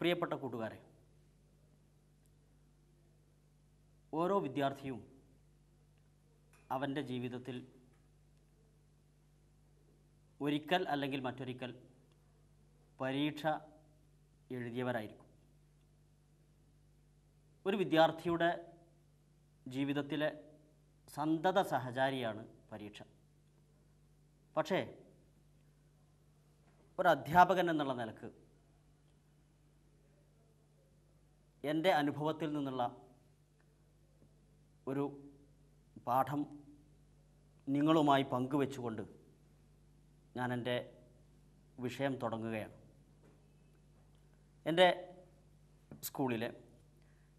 പ്രിയപ്പെട്ട കൂട്ടുകാരെ ഓരോ വിദ്യാർത്ഥിയും അവൻ്റെ ജീവിതത്തിൽ ഒരിക്കൽ അല്ലെങ്കിൽ മറ്റൊരിക്കൽ പരീക്ഷ എഴുതിയവരായിരിക്കും ഒരു വിദ്യാർത്ഥിയുടെ ജീവിതത്തിലെ സന്തത സഹചാരിയാണ് പരീക്ഷ പക്ഷേ ഒരു അധ്യാപകൻ എന്നുള്ള നിലക്ക് എൻ്റെ അനുഭവത്തിൽ നിന്നുള്ള ഒരു പാഠം നിങ്ങളുമായി പങ്കുവെച്ചുകൊണ്ട് ഞാൻ എൻ്റെ വിഷയം തുടങ്ങുകയാണ് എൻ്റെ സ്കൂളിലെ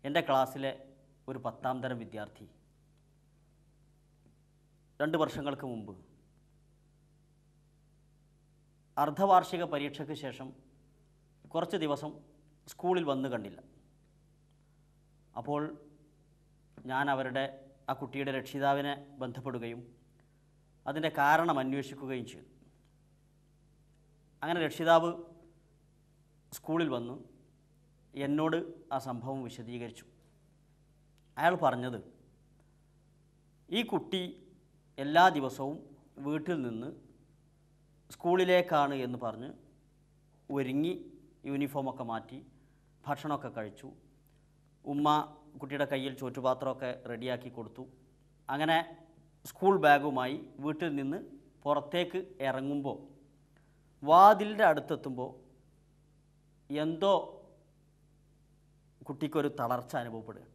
എൻ്റെ ക്ലാസ്സിലെ ഒരു പത്താം തരം വിദ്യാർത്ഥി രണ്ട് വർഷങ്ങൾക്ക് മുമ്പ് അർദ്ധവാർഷിക പരീക്ഷയ്ക്ക് ശേഷം കുറച്ച് ദിവസം സ്കൂളിൽ വന്നു കണ്ടില്ല അപ്പോൾ ഞാൻ അവരുടെ ആ കുട്ടിയുടെ രക്ഷിതാവിനെ ബന്ധപ്പെടുകയും അതിൻ്റെ കാരണം അന്വേഷിക്കുകയും ചെയ്തു അങ്ങനെ രക്ഷിതാവ് സ്കൂളിൽ വന്നു എന്നോട് ആ സംഭവം വിശദീകരിച്ചു അയാൾ പറഞ്ഞത് ഈ കുട്ടി എല്ലാ ദിവസവും വീട്ടിൽ നിന്ന് സ്കൂളിലേക്കാണ് എന്ന് പറഞ്ഞ് ഒരുങ്ങി യൂണിഫോമൊക്കെ മാറ്റി ഭക്ഷണമൊക്കെ കഴിച്ചു ഉമ്മ കുട്ടിയുടെ കയ്യിൽ ചോറ്റുപാത്രമൊക്കെ റെഡിയാക്കി കൊടുത്തു അങ്ങനെ സ്കൂൾ ബാഗുമായി വീട്ടിൽ നിന്ന് പുറത്തേക്ക് ഇറങ്ങുമ്പോൾ വാതിലിൻ്റെ അടുത്തെത്തുമ്പോൾ എന്തോ കുട്ടിക്കൊരു തളർച്ച അനുഭവപ്പെടുക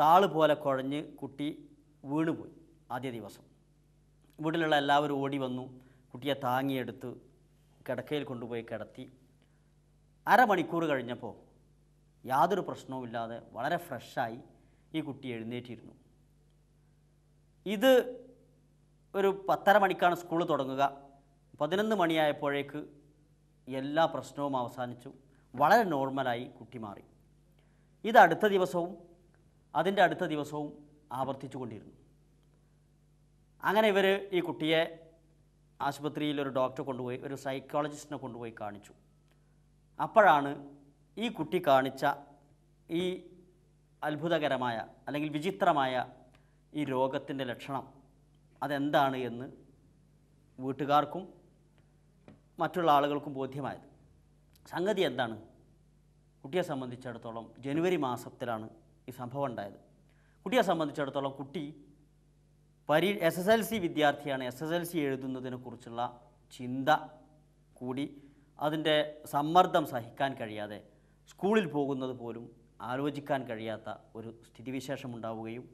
താള് പോലെ കുഴഞ്ഞ് കുട്ടി വീണുപോയി ആദ്യ ദിവസം വീട്ടിലുള്ള എല്ലാവരും ഓടി വന്നു കുട്ടിയെ താങ്ങിയെടുത്ത് കിടക്കയിൽ കൊണ്ടുപോയി കിടത്തി അരമണിക്കൂർ കഴിഞ്ഞപ്പോൾ യാതൊരു പ്രശ്നവുമില്ലാതെ വളരെ ഫ്രഷായി ഈ കുട്ടി എഴുന്നേറ്റിരുന്നു ഇത് ഒരു പത്തര മണിക്കാണ് സ്കൂൾ തുടങ്ങുക പതിനൊന്ന് മണിയായപ്പോഴേക്ക് എല്ലാ പ്രശ്നവും അവസാനിച്ചു വളരെ നോർമലായി കുട്ടി മാറി ഇത് അടുത്ത ദിവസവും അതിൻ്റെ അടുത്ത ദിവസവും ആവർത്തിച്ചു കൊണ്ടിരുന്നു അങ്ങനെ ഇവർ ഈ കുട്ടിയെ ആശുപത്രിയിൽ ഒരു ഡോക്ടറെ കൊണ്ടുപോയി ഒരു സൈക്കോളജിസ്റ്റിനെ കൊണ്ടുപോയി കാണിച്ചു അപ്പോഴാണ് ഈ കുട്ടി കാണിച്ച ഈ അത്ഭുതകരമായ അല്ലെങ്കിൽ വിചിത്രമായ ഈ രോഗത്തിൻ്റെ ലക്ഷണം അതെന്താണ് എന്ന് വീട്ടുകാർക്കും മറ്റുള്ള ആളുകൾക്കും ബോധ്യമായത് സംഗതി എന്താണ് കുട്ടിയെ സംബന്ധിച്ചിടത്തോളം ജനുവരി മാസത്തിലാണ് ഈ സംഭവം ഉണ്ടായത് കുട്ടിയെ സംബന്ധിച്ചിടത്തോളം കുട്ടി പരീ എസ് എസ് എൽ സി വിദ്യാർത്ഥിയാണ് എസ് എസ് എൽ സി എഴുതുന്നതിനെക്കുറിച്ചുള്ള ചിന്ത കൂടി അതിൻ്റെ സമ്മർദ്ദം സഹിക്കാൻ കഴിയാതെ സ്കൂളിൽ പോകുന്നത് പോലും ആലോചിക്കാൻ കഴിയാത്ത ഒരു സ്ഥിതിവിശേഷം ഉണ്ടാവുകയും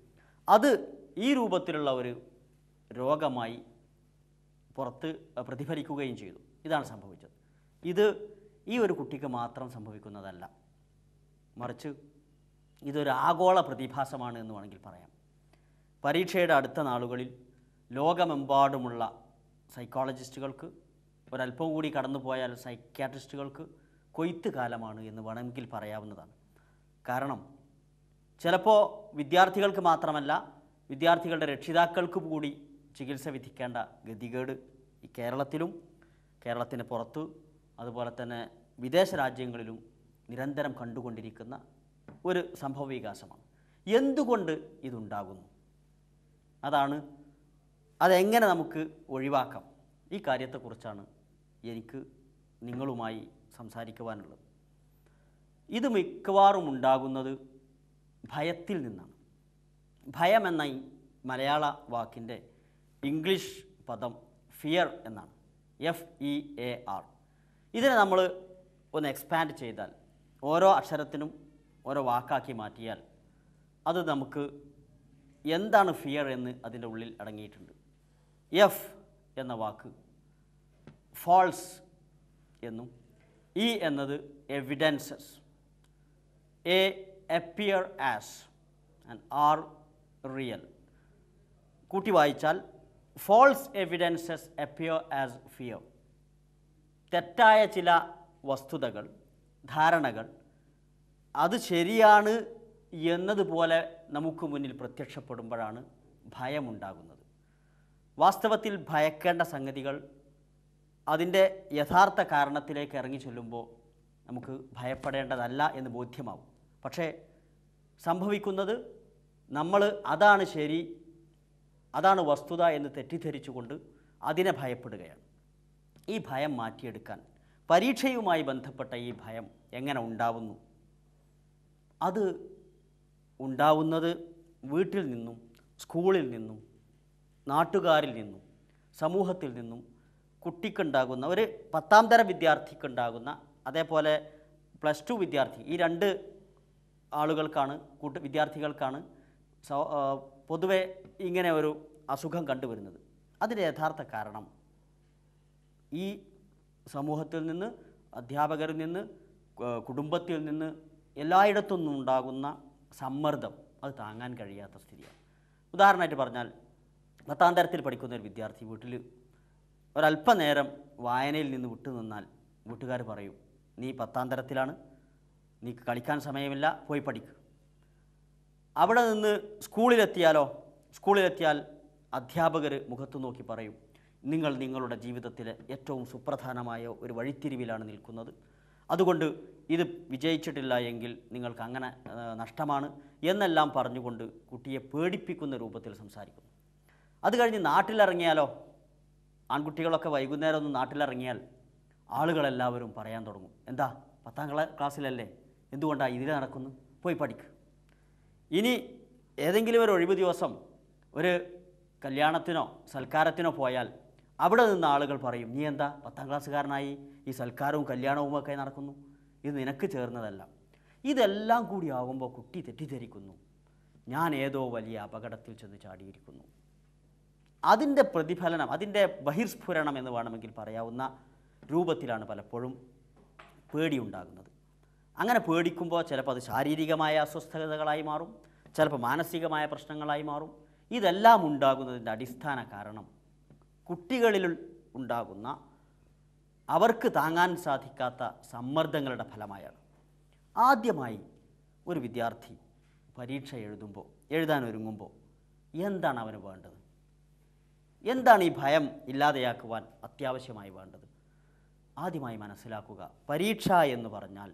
അത് ഈ രൂപത്തിലുള്ള ഒരു രോഗമായി പുറത്ത് പ്രതിഫലിക്കുകയും ചെയ്തു ഇതാണ് സംഭവിച്ചത് ഇത് ഈ ഒരു കുട്ടിക്ക് മാത്രം സംഭവിക്കുന്നതല്ല മറിച്ച് ഇതൊരു ആഗോള പ്രതിഭാസമാണ് എന്ന് വേണമെങ്കിൽ പറയാം പരീക്ഷയുടെ അടുത്ത നാളുകളിൽ ലോകമെമ്പാടുമുള്ള സൈക്കോളജിസ്റ്റുകൾക്ക് ഒരല്പം കൂടി കടന്നു പോയാൽ സൈക്യാട്രിസ്റ്റുകൾക്ക് കൊയ്ത്ത് കാലമാണ് എന്ന് വേണമെങ്കിൽ പറയാവുന്നതാണ് കാരണം ചിലപ്പോൾ വിദ്യാർത്ഥികൾക്ക് മാത്രമല്ല വിദ്യാർത്ഥികളുടെ രക്ഷിതാക്കൾക്ക് കൂടി ചികിത്സ വിധിക്കേണ്ട ഗതികേട് ഈ കേരളത്തിലും കേരളത്തിന് പുറത്ത് അതുപോലെ തന്നെ വിദേശ രാജ്യങ്ങളിലും നിരന്തരം കണ്ടുകൊണ്ടിരിക്കുന്ന ഒരു സംഭവ വികാസമാണ് എന്തുകൊണ്ട് ഇതുണ്ടാകുന്നു അതാണ് അതെങ്ങനെ നമുക്ക് ഒഴിവാക്കാം ഈ കാര്യത്തെക്കുറിച്ചാണ് എനിക്ക് നിങ്ങളുമായി സംസാരിക്കുവാനുള്ളത് ഇത് മിക്കവാറും ഉണ്ടാകുന്നത് ഭയത്തിൽ നിന്നാണ് ഭയം എന്ന ഈ മലയാള വാക്കിൻ്റെ ഇംഗ്ലീഷ് പദം ഫിയർ എന്നാണ് എഫ് ഇ എ ആർ ഇതിനെ നമ്മൾ ഒന്ന് എക്സ്പാൻഡ് ചെയ്താൽ ഓരോ അക്ഷരത്തിനും ഓരോ വാക്കാക്കി മാറ്റിയാൽ അത് നമുക്ക് എന്താണ് ഫിയർ എന്ന് അതിൻ്റെ ഉള്ളിൽ അടങ്ങിയിട്ടുണ്ട് എഫ് എന്ന വാക്ക് ഫോൾസ് എന്നും ഇ e എന്നത് evidences A appear as and R real കൂട്ടി വായിച്ചാൽ false evidences appear as fear തെറ്റായ ചില വസ്തുതകൾ ധാരണകൾ അത് ശരിയാണ് എന്നതുപോലെ നമുക്ക് മുന്നിൽ പ്രത്യക്ഷപ്പെടുമ്പോഴാണ് ഭയമുണ്ടാകുന്നത് വാസ്തവത്തിൽ ഭയക്കേണ്ട സംഗതികൾ അതിൻ്റെ യഥാർത്ഥ കാരണത്തിലേക്ക് ഇറങ്ങി ചൊല്ലുമ്പോൾ നമുക്ക് ഭയപ്പെടേണ്ടതല്ല എന്ന് ബോധ്യമാവും പക്ഷേ സംഭവിക്കുന്നത് നമ്മൾ അതാണ് ശരി അതാണ് വസ്തുത എന്ന് തെറ്റിദ്ധരിച്ചുകൊണ്ട് അതിനെ ഭയപ്പെടുകയാണ് ഈ ഭയം മാറ്റിയെടുക്കാൻ പരീക്ഷയുമായി ബന്ധപ്പെട്ട ഈ ഭയം എങ്ങനെ ഉണ്ടാവുന്നു അത് ഉണ്ടാവുന്നത് വീട്ടിൽ നിന്നും സ്കൂളിൽ നിന്നും നാട്ടുകാരിൽ നിന്നും സമൂഹത്തിൽ നിന്നും കുട്ടിക്കുണ്ടാകുന്ന ഒരു പത്താം തരം വിദ്യാർത്ഥിക്കുണ്ടാകുന്ന അതേപോലെ പ്ലസ് ടു വിദ്യാർത്ഥി ഈ രണ്ട് ആളുകൾക്കാണ് കൂട്ട് വിദ്യാർത്ഥികൾക്കാണ് പൊതുവെ ഇങ്ങനെ ഒരു അസുഖം കണ്ടുവരുന്നത് അതിൻ്റെ യഥാർത്ഥ കാരണം ഈ സമൂഹത്തിൽ നിന്ന് അധ്യാപകരിൽ നിന്ന് കുടുംബത്തിൽ നിന്ന് എല്ലായിടത്തു നിന്നും ഉണ്ടാകുന്ന സമ്മർദ്ദം അത് താങ്ങാൻ കഴിയാത്ത സ്ഥിതിയാണ് ഉദാഹരണമായിട്ട് പറഞ്ഞാൽ പത്താം തരത്തിൽ പഠിക്കുന്ന ഒരു വിദ്യാർത്ഥി വീട്ടിൽ ഒരല്പനേരം വായനയിൽ നിന്ന് വിട്ടുനിന്നാൽ വീട്ടുകാർ പറയും നീ പത്താം തരത്തിലാണ് നീ കളിക്കാൻ സമയമില്ല പോയി പഠിക്കുക അവിടെ നിന്ന് സ്കൂളിലെത്തിയാലോ സ്കൂളിലെത്തിയാൽ അധ്യാപകർ മുഖത്തു നോക്കി പറയും നിങ്ങൾ നിങ്ങളുടെ ജീവിതത്തിലെ ഏറ്റവും സുപ്രധാനമായ ഒരു വഴിത്തിരിവിലാണ് നിൽക്കുന്നത് അതുകൊണ്ട് ഇത് വിജയിച്ചിട്ടില്ല എങ്കിൽ നിങ്ങൾക്ക് അങ്ങനെ നഷ്ടമാണ് എന്നെല്ലാം പറഞ്ഞുകൊണ്ട് കുട്ടിയെ പേടിപ്പിക്കുന്ന രൂപത്തിൽ സംസാരിക്കുന്നു അത് കഴിഞ്ഞ് നാട്ടിലിറങ്ങിയാലോ ആൺകുട്ടികളൊക്കെ വൈകുന്നേരം ഒന്ന് നാട്ടിലിറങ്ങിയാൽ ആളുകളെല്ലാവരും പറയാൻ തുടങ്ങും എന്താ പത്താം ക്ലാസ്സിലല്ലേ എന്തുകൊണ്ടാണ് ഇതിൽ നടക്കുന്നു പോയി പഠിക്ക് ഇനി ഏതെങ്കിലും ഒരു ഒഴിവ് ദിവസം ഒരു കല്യാണത്തിനോ സൽക്കാരത്തിനോ പോയാൽ അവിടെ നിന്ന് ആളുകൾ പറയും നീ എന്താ പത്താം ക്ലാസ്സുകാരനായി ഈ സൽക്കാരവും കല്യാണവും ഒക്കെ നടക്കുന്നു ഇത് നിനക്ക് ചേർന്നതല്ല ഇതെല്ലാം കൂടി ആകുമ്പോൾ കുട്ടി തെറ്റിദ്ധരിക്കുന്നു ഞാൻ ഏതോ വലിയ അപകടത്തിൽ ചെന്ന് ചാടിയിരിക്കുന്നു അതിൻ്റെ പ്രതിഫലനം അതിൻ്റെ ബഹിർസ്ഫുരണം എന്ന് വേണമെങ്കിൽ പറയാവുന്ന രൂപത്തിലാണ് പലപ്പോഴും പേടി ഉണ്ടാകുന്നത് അങ്ങനെ പേടിക്കുമ്പോൾ ചിലപ്പോൾ അത് ശാരീരികമായ അസ്വസ്ഥതകളായി മാറും ചിലപ്പോൾ മാനസികമായ പ്രശ്നങ്ങളായി മാറും ഇതെല്ലാം ഉണ്ടാകുന്നതിൻ്റെ അടിസ്ഥാന കാരണം കുട്ടികളിൽ ഉണ്ടാകുന്ന അവർക്ക് താങ്ങാൻ സാധിക്കാത്ത സമ്മർദ്ദങ്ങളുടെ ഫലമായാണ് ആദ്യമായി ഒരു വിദ്യാർത്ഥി പരീക്ഷ എഴുതുമ്പോൾ എഴുതാൻ ഒരുങ്ങുമ്പോൾ എന്താണ് അവന് വേണ്ടത് എന്താണ് ഈ ഭയം ഇല്ലാതെയാക്കുവാൻ അത്യാവശ്യമായി വേണ്ടത് ആദ്യമായി മനസ്സിലാക്കുക പരീക്ഷ എന്ന് പറഞ്ഞാൽ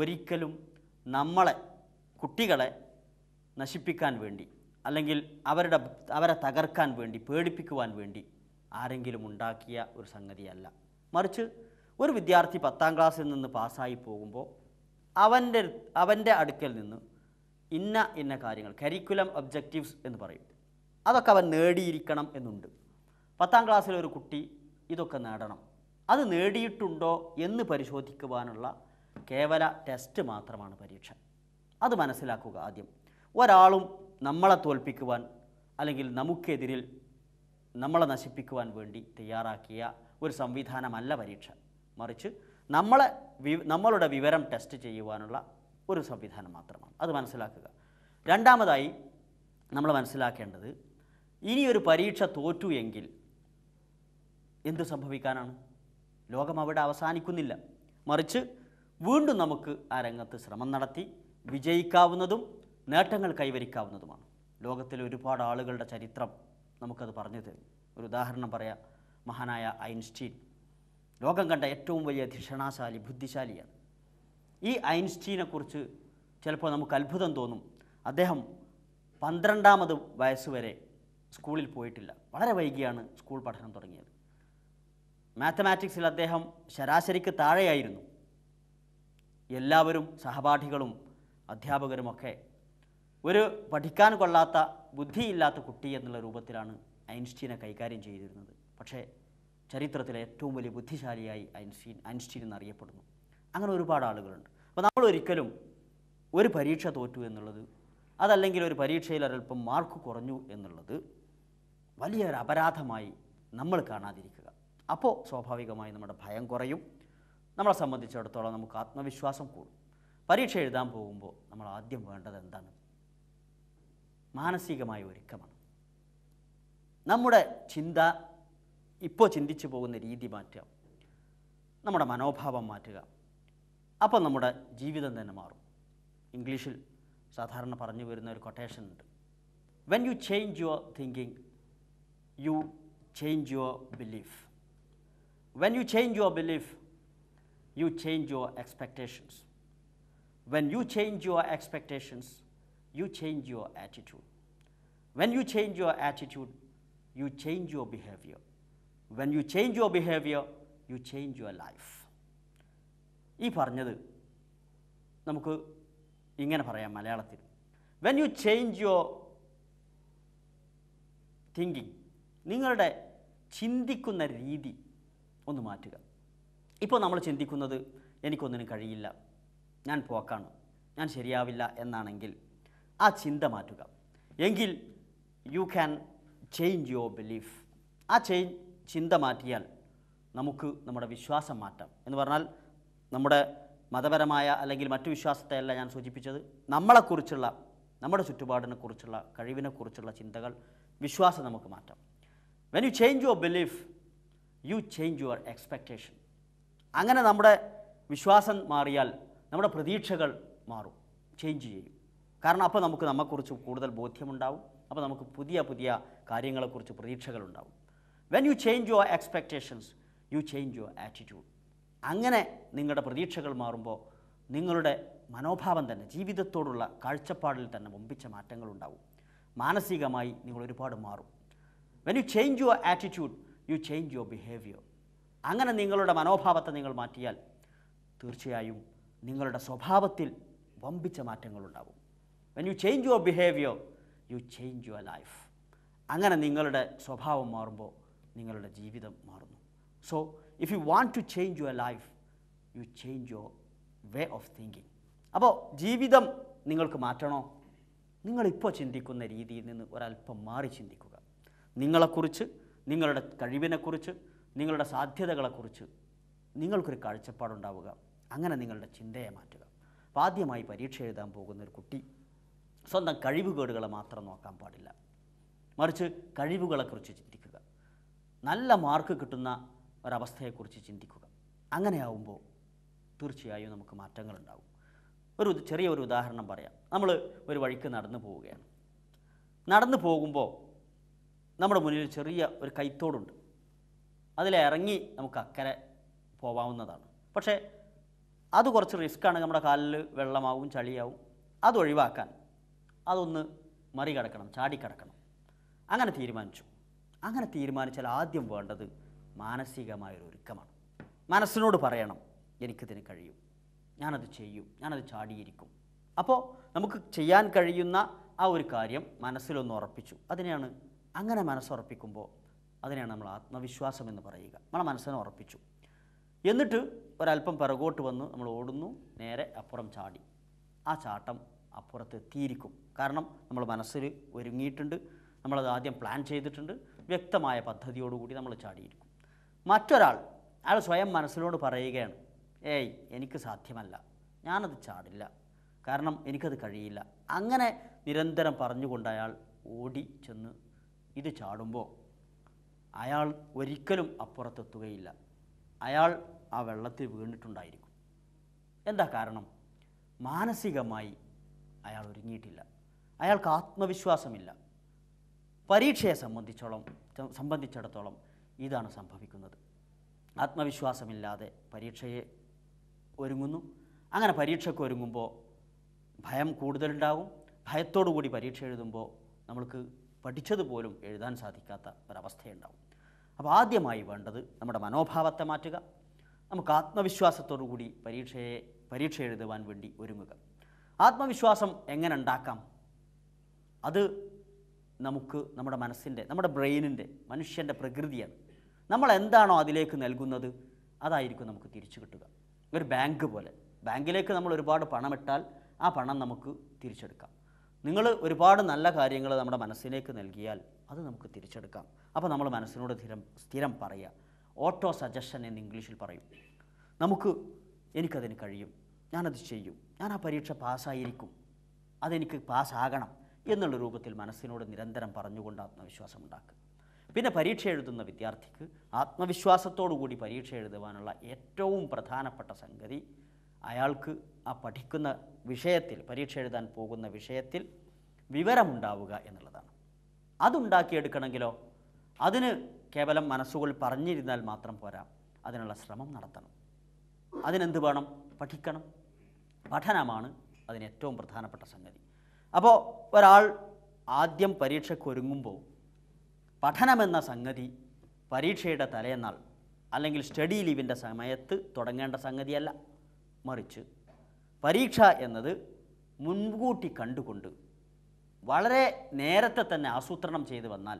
ഒരിക്കലും നമ്മളെ കുട്ടികളെ നശിപ്പിക്കാൻ വേണ്ടി അല്ലെങ്കിൽ അവരുടെ അവരെ തകർക്കാൻ വേണ്ടി പേടിപ്പിക്കുവാൻ വേണ്ടി ആരെങ്കിലും ഉണ്ടാക്കിയ ഒരു സംഗതിയല്ല മറിച്ച് ഒരു വിദ്യാർത്ഥി പത്താം ക്ലാസ്സിൽ നിന്ന് പാസ്സായി പോകുമ്പോൾ അവൻ്റെ അവൻ്റെ അടുക്കൽ നിന്ന് ഇന്ന ഇന്ന കാര്യങ്ങൾ കരിക്കുലം ഒബ്ജക്റ്റീവ്സ് എന്ന് പറയും അതൊക്കെ അവൻ നേടിയിരിക്കണം എന്നുണ്ട് പത്താം ക്ലാസ്സിലെ ഒരു കുട്ടി ഇതൊക്കെ നേടണം അത് നേടിയിട്ടുണ്ടോ എന്ന് പരിശോധിക്കുവാനുള്ള കേവല ടെസ്റ്റ് മാത്രമാണ് പരീക്ഷ അത് മനസ്സിലാക്കുക ആദ്യം ഒരാളും നമ്മളെ തോൽപ്പിക്കുവാൻ അല്ലെങ്കിൽ നമുക്കെതിരിൽ നമ്മളെ നശിപ്പിക്കുവാൻ വേണ്ടി തയ്യാറാക്കിയ ഒരു സംവിധാനമല്ല പരീക്ഷ മറിച്ച് നമ്മളെ നമ്മളുടെ വിവരം ടെസ്റ്റ് ചെയ്യുവാനുള്ള ഒരു സംവിധാനം മാത്രമാണ് അത് മനസ്സിലാക്കുക രണ്ടാമതായി നമ്മൾ മനസ്സിലാക്കേണ്ടത് ഇനി ഒരു പരീക്ഷ തോറ്റു എങ്കിൽ എന്ത് സംഭവിക്കാനാണ് ലോകം അവിടെ അവസാനിക്കുന്നില്ല മറിച്ച് വീണ്ടും നമുക്ക് ആ രംഗത്ത് ശ്രമം നടത്തി വിജയിക്കാവുന്നതും നേട്ടങ്ങൾ കൈവരിക്കാവുന്നതുമാണ് ലോകത്തിലെ ഒരുപാട് ആളുകളുടെ ചരിത്രം നമുക്കത് പറഞ്ഞു തരും ഒരു ഉദാഹരണം പറയാം മഹാനായ ഐൻസ്റ്റീൻ ലോകം കണ്ട ഏറ്റവും വലിയ ധിഷണാശാലി ബുദ്ധിശാലിയാണ് ഈ ഐൻസ്റ്റീനെക്കുറിച്ച് ചിലപ്പോൾ നമുക്ക് അത്ഭുതം തോന്നും അദ്ദേഹം പന്ത്രണ്ടാമത് വയസ്സ് വരെ സ്കൂളിൽ പോയിട്ടില്ല വളരെ വൈകിയാണ് സ്കൂൾ പഠനം തുടങ്ങിയത് മാത്തമാറ്റിക്സിൽ അദ്ദേഹം ശരാശരിക്ക് താഴെയായിരുന്നു എല്ലാവരും സഹപാഠികളും അധ്യാപകരുമൊക്കെ ഒരു പഠിക്കാൻ കൊള്ളാത്ത ബുദ്ധിയില്ലാത്ത കുട്ടി എന്നുള്ള രൂപത്തിലാണ് ഐൻസ്റ്റീനെ കൈകാര്യം ചെയ്തിരുന്നത് പക്ഷേ ചരിത്രത്തിലെ ഏറ്റവും വലിയ ബുദ്ധിശാലിയായി ഐൻസ്റ്റീൻ ഐൻസ്റ്റീൻ എന്നറിയപ്പെടുന്നു അങ്ങനെ ഒരുപാട് ആളുകളുണ്ട് അപ്പോൾ നമ്മൾ ഒരിക്കലും ഒരു പരീക്ഷ തോറ്റു എന്നുള്ളത് അതല്ലെങ്കിൽ ഒരു പരീക്ഷയിൽ ഒരൽപ്പം മാർക്ക് കുറഞ്ഞു എന്നുള്ളത് വലിയൊരു അപരാധമായി നമ്മൾ കാണാതിരിക്കുക അപ്പോൾ സ്വാഭാവികമായി നമ്മുടെ ഭയം കുറയും നമ്മളെ സംബന്ധിച്ചിടത്തോളം നമുക്ക് ആത്മവിശ്വാസം കൂടും പരീക്ഷ എഴുതാൻ പോകുമ്പോൾ നമ്മൾ ആദ്യം വേണ്ടത് എന്താണ് മാനസികമായ ഒരുക്കമാണ് നമ്മുടെ ചിന്ത ഇപ്പോൾ ചിന്തിച്ചു പോകുന്ന രീതി മാറ്റുക നമ്മുടെ മനോഭാവം മാറ്റുക അപ്പോൾ നമ്മുടെ ജീവിതം തന്നെ മാറും ഇംഗ്ലീഷിൽ സാധാരണ പറഞ്ഞു വരുന്ന ഒരു കൊട്ടേഷൻ ഉണ്ട് when you change your thinking you change your belief. When you change your belief, you change your expectations. When you change your expectations, you change your attitude. When you change your attitude, you change your behavior. When you change your behavior, you change your life. ഈ പറഞ്ഞത് നമുക്ക് ഇങ്ങനെ പറയാം മലയാളത്തിൽ when you change your thinking നിങ്ങളുടെ ചിന്തിക്കുന്ന രീതി ഒന്ന് മാറ്റുക ഇപ്പോൾ നമ്മൾ ചിന്തിക്കുന്നത് എനിക്കൊന്നിനും കഴിയില്ല ഞാൻ പോക്കാണ് ഞാൻ ശരിയാവില്ല എന്നാണെങ്കിൽ ആ ചിന്ത മാറ്റുക എങ്കിൽ you can change your belief ആ ചേഞ്ച് ചിന്ത മാറ്റിയാൽ നമുക്ക് നമ്മുടെ വിശ്വാസം മാറ്റാം എന്ന് പറഞ്ഞാൽ നമ്മുടെ മതപരമായ അല്ലെങ്കിൽ മറ്റു വിശ്വാസത്തെയല്ല ഞാൻ സൂചിപ്പിച്ചത് നമ്മളെക്കുറിച്ചുള്ള നമ്മുടെ ചുറ്റുപാടിനെക്കുറിച്ചുള്ള കഴിവിനെക്കുറിച്ചുള്ള ചിന്തകൾ വിശ്വാസം നമുക്ക് മാറ്റാം when you change your belief you change your expectation അങ്ങനെ നമ്മുടെ വിശ്വാസം മാറിയാൽ നമ്മുടെ പ്രതീക്ഷകൾ മാറും ചേഞ്ച് ചെയ്യും കാരണം അപ്പോൾ നമുക്ക് നമ്മെക്കുറിച്ച് കൂടുതൽ ബോധ്യമുണ്ടാവും അപ്പോൾ നമുക്ക് പുതിയ പുതിയ കാര്യങ്ങളെക്കുറിച്ച് പ്രതീക്ഷകളുണ്ടാവും when you change your expectations you change your attitude അങ്ങനെ നിങ്ങളുടെ പ്രതീക്ഷകൾ മാറുമ്പോൾ നിങ്ങളുടെ മനോഭാവം തന്നെ ജീവിതത്തോടുള്ള കാഴ്ചപ്പാടിൽ തന്നെ മുമ്പിച്ച മാറ്റങ്ങളുണ്ടാവും മാനസികമായി നിങ്ങൾ ഒരുപാട് മാറും when you change your attitude you change your behaviour അങ്ങനെ നിങ്ങളുടെ മനോഭാവത്തെ നിങ്ങൾ മാറ്റിയാൽ തീർച്ചയായും നിങ്ങളുടെ സ്വഭാവത്തിൽ വമ്പിച്ച മാറ്റങ്ങളുണ്ടാവും when you change your behaviour you change your life അങ്ങനെ നിങ്ങളുടെ സ്വഭാവം മാറുമ്പോൾ നിങ്ങളുടെ ജീവിതം മാറുന്നു so if you want to change your life you change your way of thinking അപ്പോൾ ജീവിതം നിങ്ങൾക്ക് മാറ്റണോ നിങ്ങളിപ്പോൾ ചിന്തിക്കുന്ന രീതിയിൽ നിന്ന് ഒരല്പം മാറി ചിന്തിക്കും നിങ്ങളെക്കുറിച്ച് നിങ്ങളുടെ കഴിവിനെക്കുറിച്ച് നിങ്ങളുടെ സാധ്യതകളെക്കുറിച്ച് നിങ്ങൾക്കൊരു കാഴ്ചപ്പാടുണ്ടാവുക അങ്ങനെ നിങ്ങളുടെ ചിന്തയെ മാറ്റുക അപ്പോൾ ആദ്യമായി പരീക്ഷ എഴുതാൻ പോകുന്ന ഒരു കുട്ടി സ്വന്തം കഴിവുകേടുകളെ മാത്രം നോക്കാൻ പാടില്ല മറിച്ച് കഴിവുകളെക്കുറിച്ച് ചിന്തിക്കുക നല്ല മാർക്ക് കിട്ടുന്ന ഒരവസ്ഥയെക്കുറിച്ച് ചിന്തിക്കുക അങ്ങനെയാവുമ്പോൾ തീർച്ചയായും നമുക്ക് മാറ്റങ്ങളുണ്ടാവും ഒരു ചെറിയ ഒരു ഉദാഹരണം പറയാം നമ്മൾ ഒരു വഴിക്ക് നടന്നു പോവുകയാണ് നടന്നു പോകുമ്പോൾ നമ്മുടെ മുന്നിൽ ചെറിയ ഒരു കൈത്തോടുണ്ട് അതിലിറങ്ങി നമുക്ക് അക്കരെ പോവാവുന്നതാണ് പക്ഷേ അത് കുറച്ച് റിസ്ക്കാണ് നമ്മുടെ കാലിൽ വെള്ളമാവും ചളിയാവും അത് ഒഴിവാക്കാൻ അതൊന്ന് മറികടക്കണം ചാടിക്കടക്കണം അങ്ങനെ തീരുമാനിച്ചു അങ്ങനെ തീരുമാനിച്ചാൽ ആദ്യം വേണ്ടത് മാനസികമായൊരു ഒരുക്കമാണ് മനസ്സിനോട് പറയണം എനിക്കിതിന് കഴിയും ഞാനത് ചെയ്യും ഞാനത് ചാടിയിരിക്കും അപ്പോൾ നമുക്ക് ചെയ്യാൻ കഴിയുന്ന ആ ഒരു കാര്യം മനസ്സിലൊന്ന് ഉറപ്പിച്ചു അതിനെയാണ് അങ്ങനെ മനസ്സുറപ്പിക്കുമ്പോൾ അതിനെയാണ് നമ്മൾ ആത്മവിശ്വാസം എന്ന് പറയുക നമ്മളെ മനസ്സിനെ ഉറപ്പിച്ചു എന്നിട്ട് ഒരല്പം പിറകോട്ട് വന്ന് നമ്മൾ ഓടുന്നു നേരെ അപ്പുറം ചാടി ആ ചാട്ടം അപ്പുറത്ത് എത്തിയിരിക്കും കാരണം നമ്മൾ മനസ്സിൽ ഒരുങ്ങിയിട്ടുണ്ട് നമ്മളത് ആദ്യം പ്ലാൻ ചെയ്തിട്ടുണ്ട് വ്യക്തമായ പദ്ധതിയോടുകൂടി നമ്മൾ ചാടിയിരിക്കും മറ്റൊരാൾ അയാൾ സ്വയം മനസ്സിനോട് പറയുകയാണ് ഏയ് എനിക്ക് സാധ്യമല്ല ഞാനത് ചാടില്ല കാരണം എനിക്കത് കഴിയില്ല അങ്ങനെ നിരന്തരം പറഞ്ഞുകൊണ്ട് അയാൾ ഓടി ചെന്ന് ഇത് ചാടുമ്പോൾ അയാൾ ഒരിക്കലും അപ്പുറത്തെത്തുകയില്ല അയാൾ ആ വെള്ളത്തിൽ വീണിട്ടുണ്ടായിരിക്കും എന്താ കാരണം മാനസികമായി അയാൾ ഒരുങ്ങിയിട്ടില്ല അയാൾക്ക് ആത്മവിശ്വാസമില്ല പരീക്ഷയെ സംബന്ധിച്ചോളം സംബന്ധിച്ചിടത്തോളം ഇതാണ് സംഭവിക്കുന്നത് ആത്മവിശ്വാസമില്ലാതെ പരീക്ഷയെ ഒരുങ്ങുന്നു അങ്ങനെ പരീക്ഷയ്ക്ക് ഒരുങ്ങുമ്പോൾ ഭയം കൂടുതലുണ്ടാകും ഭയത്തോടു കൂടി പരീക്ഷ എഴുതുമ്പോൾ നമ്മൾക്ക് പഠിച്ചതുപോലും എഴുതാൻ സാധിക്കാത്ത ഒരവസ്ഥയുണ്ടാവും അപ്പോൾ ആദ്യമായി വേണ്ടത് നമ്മുടെ മനോഭാവത്തെ മാറ്റുക നമുക്ക് ആത്മവിശ്വാസത്തോടു കൂടി പരീക്ഷയെ പരീക്ഷ എഴുതുവാൻ വേണ്ടി ഒരുങ്ങുക ആത്മവിശ്വാസം എങ്ങനെ ഉണ്ടാക്കാം അത് നമുക്ക് നമ്മുടെ മനസ്സിൻ്റെ നമ്മുടെ ബ്രെയിനിൻ്റെ മനുഷ്യൻ്റെ പ്രകൃതിയാണ് നമ്മൾ എന്താണോ അതിലേക്ക് നൽകുന്നത് അതായിരിക്കും നമുക്ക് തിരിച്ചു കിട്ടുക ഒരു ബാങ്ക് പോലെ ബാങ്കിലേക്ക് നമ്മൾ ഒരുപാട് പണമിട്ടാൽ ആ പണം നമുക്ക് തിരിച്ചെടുക്കാം നിങ്ങൾ ഒരുപാട് നല്ല കാര്യങ്ങൾ നമ്മുടെ മനസ്സിലേക്ക് നൽകിയാൽ അത് നമുക്ക് തിരിച്ചെടുക്കാം അപ്പോൾ നമ്മൾ മനസ്സിനോട് സ്ഥിരം സ്ഥിരം പറയുക ഓട്ടോ സജഷൻ എന്ന് ഇംഗ്ലീഷിൽ പറയും നമുക്ക് എനിക്കതിന് കഴിയും ഞാനത് ചെയ്യും ഞാൻ ആ പരീക്ഷ പാസ്സായിരിക്കും അതെനിക്ക് പാസ്സാകണം എന്നുള്ള രൂപത്തിൽ മനസ്സിനോട് നിരന്തരം പറഞ്ഞുകൊണ്ട് ആത്മവിശ്വാസം ഉണ്ടാക്കുക പിന്നെ പരീക്ഷ എഴുതുന്ന വിദ്യാർത്ഥിക്ക് ആത്മവിശ്വാസത്തോടു കൂടി പരീക്ഷ എഴുതുവാനുള്ള ഏറ്റവും പ്രധാനപ്പെട്ട സംഗതി അയാൾക്ക് ആ പഠിക്കുന്ന വിഷയത്തിൽ പരീക്ഷ എഴുതാൻ പോകുന്ന വിഷയത്തിൽ വിവരമുണ്ടാവുക എന്നുള്ളതാണ് അതുണ്ടാക്കിയെടുക്കണമെങ്കിലോ അതിന് കേവലം മനസ്സുകൾ പറഞ്ഞിരുന്നാൽ മാത്രം പോരാ അതിനുള്ള ശ്രമം നടത്തണം അതിനെന്ത് വേണം പഠിക്കണം പഠനമാണ് അതിന് ഏറ്റവും പ്രധാനപ്പെട്ട സംഗതി അപ്പോൾ ഒരാൾ ആദ്യം പരീക്ഷയ്ക്ക് ഒരുങ്ങുമ്പോൾ പഠനമെന്ന സംഗതി പരീക്ഷയുടെ തലേന്നാൾ അല്ലെങ്കിൽ സ്റ്റഡി ലീവിൻ്റെ സമയത്ത് തുടങ്ങേണ്ട സംഗതിയല്ല മറിച്ച് പരീക്ഷ എന്നത് മുൻകൂട്ടി കണ്ടുകൊണ്ട് വളരെ നേരത്തെ തന്നെ ആസൂത്രണം ചെയ്തു വന്നാൽ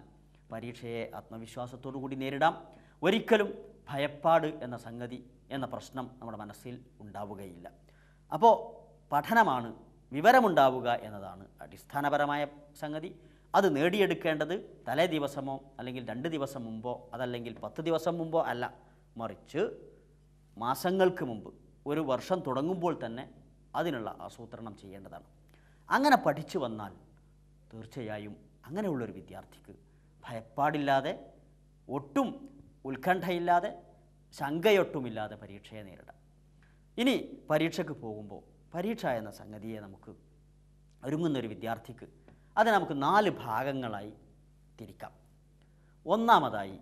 പരീക്ഷയെ ആത്മവിശ്വാസത്തോടു കൂടി നേരിടാം ഒരിക്കലും ഭയപ്പാട് എന്ന സംഗതി എന്ന പ്രശ്നം നമ്മുടെ മനസ്സിൽ ഉണ്ടാവുകയില്ല അപ്പോൾ പഠനമാണ് വിവരമുണ്ടാവുക എന്നതാണ് അടിസ്ഥാനപരമായ സംഗതി അത് നേടിയെടുക്കേണ്ടത് തലേ ദിവസമോ അല്ലെങ്കിൽ രണ്ട് ദിവസം മുമ്പോ അതല്ലെങ്കിൽ പത്ത് ദിവസം മുമ്പോ അല്ല മറിച്ച് മാസങ്ങൾക്ക് മുമ്പ് ഒരു വർഷം തുടങ്ങുമ്പോൾ തന്നെ അതിനുള്ള ആസൂത്രണം ചെയ്യേണ്ടതാണ് അങ്ങനെ പഠിച്ചു വന്നാൽ തീർച്ചയായും അങ്ങനെയുള്ളൊരു വിദ്യാർത്ഥിക്ക് ഭയപ്പാടില്ലാതെ ഒട്ടും ഉത്കണ്ഠയില്ലാതെ ശങ്കയൊട്ടുമില്ലാതെ പരീക്ഷയെ നേരിടാം ഇനി പരീക്ഷയ്ക്ക് പോകുമ്പോൾ പരീക്ഷ എന്ന സംഗതിയെ നമുക്ക് ഒരുങ്ങുന്നൊരു വിദ്യാർത്ഥിക്ക് അത് നമുക്ക് നാല് ഭാഗങ്ങളായി തിരിക്കാം ഒന്നാമതായി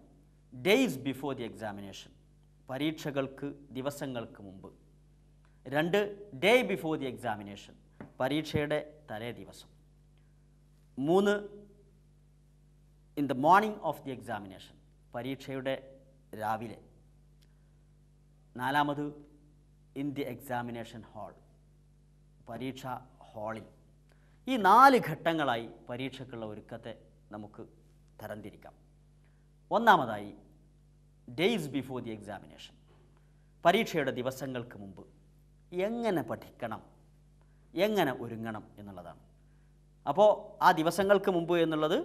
ഡേയ്സ് ബിഫോർ ദി എക്സാമിനേഷൻ പരീക്ഷകൾക്ക് ദിവസങ്ങൾക്ക് മുമ്പ് രണ്ട് ഡേ ബിഫോർ ദി എക്സാമിനേഷൻ പരീക്ഷയുടെ തലേ ദിവസം മൂന്ന് in the morning of the examination പരീക്ഷയുടെ രാവിലെ നാലാമത് ഇൻ ദി എക്സാമിനേഷൻ ഹാൾ പരീക്ഷ ഹാളിൽ ഈ നാല് ഘട്ടങ്ങളായി പരീക്ഷയ്ക്കുള്ള ഒരുക്കത്തെ നമുക്ക് തരംതിരിക്കാം ഒന്നാമതായി ഡേയ്സ് ബിഫോർ ദി എക്സാമിനേഷൻ പരീക്ഷയുടെ ദിവസങ്ങൾക്ക് മുമ്പ് എങ്ങനെ പഠിക്കണം എങ്ങനെ ഒരുങ്ങണം എന്നുള്ളതാണ് അപ്പോൾ ആ ദിവസങ്ങൾക്ക് മുമ്പ് എന്നുള്ളത്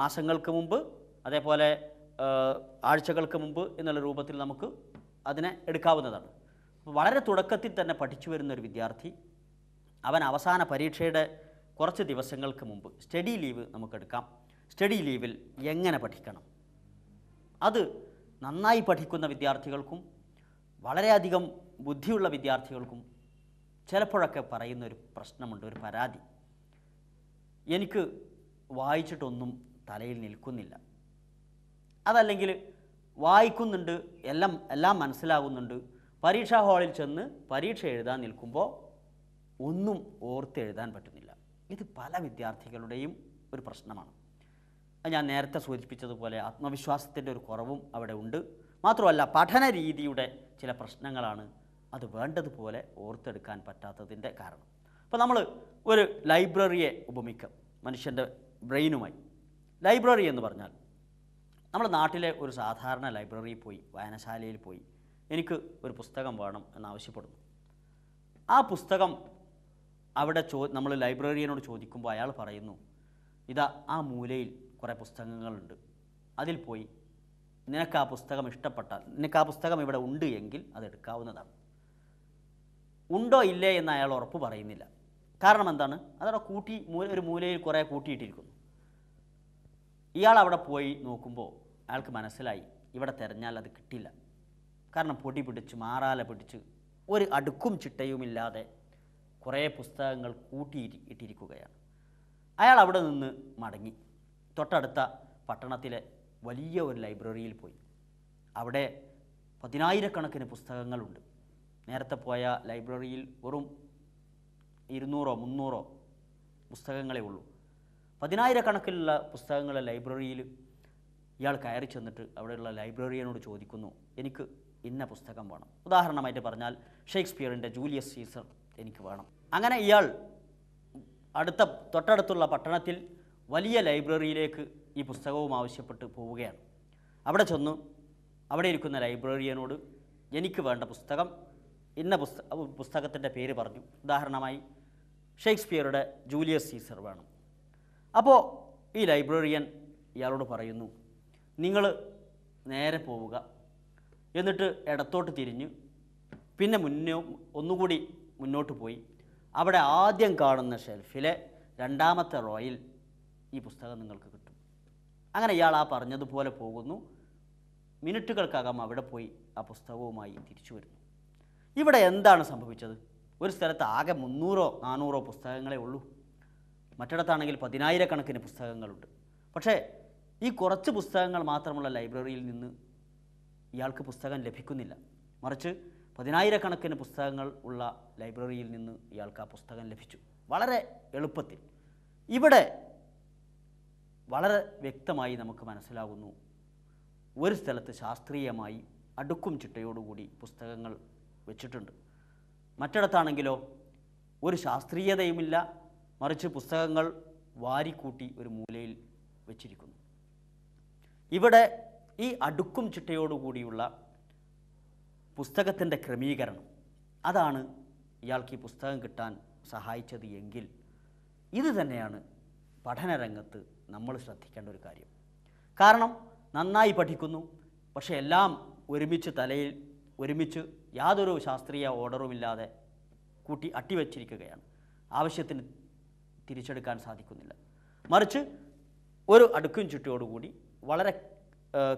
മാസങ്ങൾക്ക് മുമ്പ് അതേപോലെ ആഴ്ചകൾക്ക് മുമ്പ് എന്നുള്ള രൂപത്തിൽ നമുക്ക് അതിനെ എടുക്കാവുന്നതാണ് വളരെ തുടക്കത്തിൽ തന്നെ പഠിച്ചു വരുന്ന ഒരു വിദ്യാർത്ഥി അവൻ അവസാന പരീക്ഷയുടെ കുറച്ച് ദിവസങ്ങൾക്ക് മുമ്പ് സ്റ്റഡി ലീവ് നമുക്കെടുക്കാം സ്റ്റഡി ലീവിൽ എങ്ങനെ പഠിക്കണം അത് നന്നായി പഠിക്കുന്ന വിദ്യാർത്ഥികൾക്കും വളരെയധികം ബുദ്ധിയുള്ള വിദ്യാർത്ഥികൾക്കും ചിലപ്പോഴൊക്കെ പറയുന്ന ഒരു പ്രശ്നമുണ്ട് ഒരു പരാതി എനിക്ക് വായിച്ചിട്ടൊന്നും തലയിൽ നിൽക്കുന്നില്ല അതല്ലെങ്കിൽ വായിക്കുന്നുണ്ട് എല്ലാം എല്ലാം മനസ്സിലാകുന്നുണ്ട് പരീക്ഷാ ഹാളിൽ ചെന്ന് പരീക്ഷ എഴുതാൻ നിൽക്കുമ്പോൾ ഒന്നും ഓർത്ത് എഴുതാൻ പറ്റുന്നില്ല ഇത് പല വിദ്യാർത്ഥികളുടെയും ഒരു പ്രശ്നമാണ് ഞാൻ നേരത്തെ സൂചിപ്പിച്ചതുപോലെ ആത്മവിശ്വാസത്തിൻ്റെ ഒരു കുറവും അവിടെ ഉണ്ട് മാത്രമല്ല പഠന രീതിയുടെ ചില പ്രശ്നങ്ങളാണ് അത് വേണ്ടതുപോലെ ഓർത്തെടുക്കാൻ പറ്റാത്തതിൻ്റെ കാരണം അപ്പോൾ നമ്മൾ ഒരു ലൈബ്രറിയെ ഉപമിക്കാം മനുഷ്യൻ്റെ ബ്രെയിനുമായി ലൈബ്രറി എന്ന് പറഞ്ഞാൽ നമ്മുടെ നാട്ടിലെ ഒരു സാധാരണ ലൈബ്രറിയിൽ പോയി വായനശാലയിൽ പോയി എനിക്ക് ഒരു പുസ്തകം വേണം എന്നാവശ്യപ്പെടുന്നു ആ പുസ്തകം അവിടെ ചോ നമ്മൾ ലൈബ്രറിയനോട് ചോദിക്കുമ്പോൾ അയാൾ പറയുന്നു ഇതാ ആ മൂലയിൽ കുറേ പുസ്തകങ്ങളുണ്ട് അതിൽ പോയി നിനക്ക് ആ പുസ്തകം ഇഷ്ടപ്പെട്ടാൽ നിനക്ക് ആ പുസ്തകം ഇവിടെ ഉണ്ട് എങ്കിൽ അത് എടുക്കാവുന്നതാണ് ഉണ്ടോ ഇല്ലേ എന്ന് അയാൾ ഉറപ്പ് പറയുന്നില്ല കാരണം എന്താണ് അതവിടെ കൂട്ടി മൂല ഒരു മൂലയിൽ കുറേ കൂട്ടിയിട്ടിരിക്കുന്നു ഇയാൾ അവിടെ പോയി നോക്കുമ്പോൾ അയാൾക്ക് മനസ്സിലായി ഇവിടെ തിരഞ്ഞാൽ അത് കിട്ടില്ല കാരണം പൊടി പിടിച്ച് മാറാല പിടിച്ച് ഒരു അടുക്കും ചിട്ടയുമില്ലാതെ കുറേ പുസ്തകങ്ങൾ കൂട്ടിയിട്ടിരിക്കുകയാണ് അയാൾ അവിടെ നിന്ന് മടങ്ങി തൊട്ടടുത്ത പട്ടണത്തിലെ വലിയ ഒരു ലൈബ്രറിയിൽ പോയി അവിടെ പതിനായിരക്കണക്കിന് പുസ്തകങ്ങളുണ്ട് നേരത്തെ പോയ ലൈബ്രറിയിൽ വെറും ഇരുന്നൂറോ മുന്നൂറോ പുസ്തകങ്ങളേ ഉള്ളൂ പതിനായിരക്കണക്കിലുള്ള പുസ്തകങ്ങൾ ലൈബ്രറിയിൽ ഇയാൾ കയറി ചെന്നിട്ട് അവിടെയുള്ള ലൈബ്രറിയനോട് ചോദിക്കുന്നു എനിക്ക് ഇന്ന പുസ്തകം വേണം ഉദാഹരണമായിട്ട് പറഞ്ഞാൽ ഷേക്സ്പിയറിൻ്റെ ജൂലിയസ് സീസർ എനിക്ക് വേണം അങ്ങനെ ഇയാൾ അടുത്ത തൊട്ടടുത്തുള്ള പട്ടണത്തിൽ വലിയ ലൈബ്രറിയിലേക്ക് ഈ പുസ്തകവും ആവശ്യപ്പെട്ട് പോവുകയാണ് അവിടെ ചെന്നു അവിടെ ഇരിക്കുന്ന ലൈബ്രറിയനോട് എനിക്ക് വേണ്ട പുസ്തകം ഇന്ന പുസ്തക പുസ്തകത്തിൻ്റെ പേര് പറഞ്ഞു ഉദാഹരണമായി ഷേക്സ്പിയറുടെ ജൂലിയസ് സീസർ വേണം അപ്പോൾ ഈ ലൈബ്രറിയൻ ഇയാളോട് പറയുന്നു നിങ്ങൾ നേരെ പോവുക എന്നിട്ട് ഇടത്തോട്ട് തിരിഞ്ഞ് പിന്നെ മുന്നോ ഒന്നുകൂടി മുന്നോട്ട് പോയി അവിടെ ആദ്യം കാണുന്ന ഷെൽഫിലെ രണ്ടാമത്തെ റോയിൽ ഈ പുസ്തകം നിങ്ങൾക്ക് കിട്ടും അങ്ങനെ ഇയാൾ ആ പറഞ്ഞതുപോലെ പോകുന്നു മിനിറ്റുകൾക്കകം അവിടെ പോയി ആ പുസ്തകവുമായി തിരിച്ചു വരുന്നു ഇവിടെ എന്താണ് സംഭവിച്ചത് ഒരു സ്ഥലത്ത് ആകെ മുന്നൂറോ നാനൂറോ പുസ്തകങ്ങളേ ഉള്ളൂ മറ്റിടത്താണെങ്കിൽ പതിനായിരക്കണക്കിന് പുസ്തകങ്ങളുണ്ട് പക്ഷേ ഈ കുറച്ച് പുസ്തകങ്ങൾ മാത്രമുള്ള ലൈബ്രറിയിൽ നിന്ന് ഇയാൾക്ക് പുസ്തകം ലഭിക്കുന്നില്ല മറിച്ച് പതിനായിരക്കണക്കിന് പുസ്തകങ്ങൾ ഉള്ള ലൈബ്രറിയിൽ നിന്ന് ഇയാൾക്ക് ആ പുസ്തകം ലഭിച്ചു വളരെ എളുപ്പത്തിൽ ഇവിടെ വളരെ വ്യക്തമായി നമുക്ക് മനസ്സിലാകുന്നു ഒരു സ്ഥലത്ത് ശാസ്ത്രീയമായി അടുക്കും ചിട്ടയോടുകൂടി പുസ്തകങ്ങൾ വെച്ചിട്ടുണ്ട് മറ്റിടത്താണെങ്കിലോ ഒരു ശാസ്ത്രീയതയുമില്ല മറിച്ച് പുസ്തകങ്ങൾ വാരിക്കൂട്ടി ഒരു മൂലയിൽ വെച്ചിരിക്കുന്നു ഇവിടെ ഈ അടുക്കും ചിട്ടയോടുകൂടിയുള്ള പുസ്തകത്തിൻ്റെ ക്രമീകരണം അതാണ് ഇയാൾക്ക് ഈ പുസ്തകം കിട്ടാൻ സഹായിച്ചത് എങ്കിൽ ഇത് തന്നെയാണ് പഠനരംഗത്ത് നമ്മൾ ശ്രദ്ധിക്കേണ്ട ഒരു കാര്യം കാരണം നന്നായി പഠിക്കുന്നു പക്ഷേ എല്ലാം ഒരുമിച്ച് തലയിൽ ഒരുമിച്ച് യാതൊരു ശാസ്ത്രീയ ഓർഡറുമില്ലാതെ കൂട്ടി അട്ടിവച്ചിരിക്കുകയാണ് ആവശ്യത്തിന് തിരിച്ചെടുക്കാൻ സാധിക്കുന്നില്ല മറിച്ച് ഒരു അടുക്കും ചുറ്റോടുകൂടി വളരെ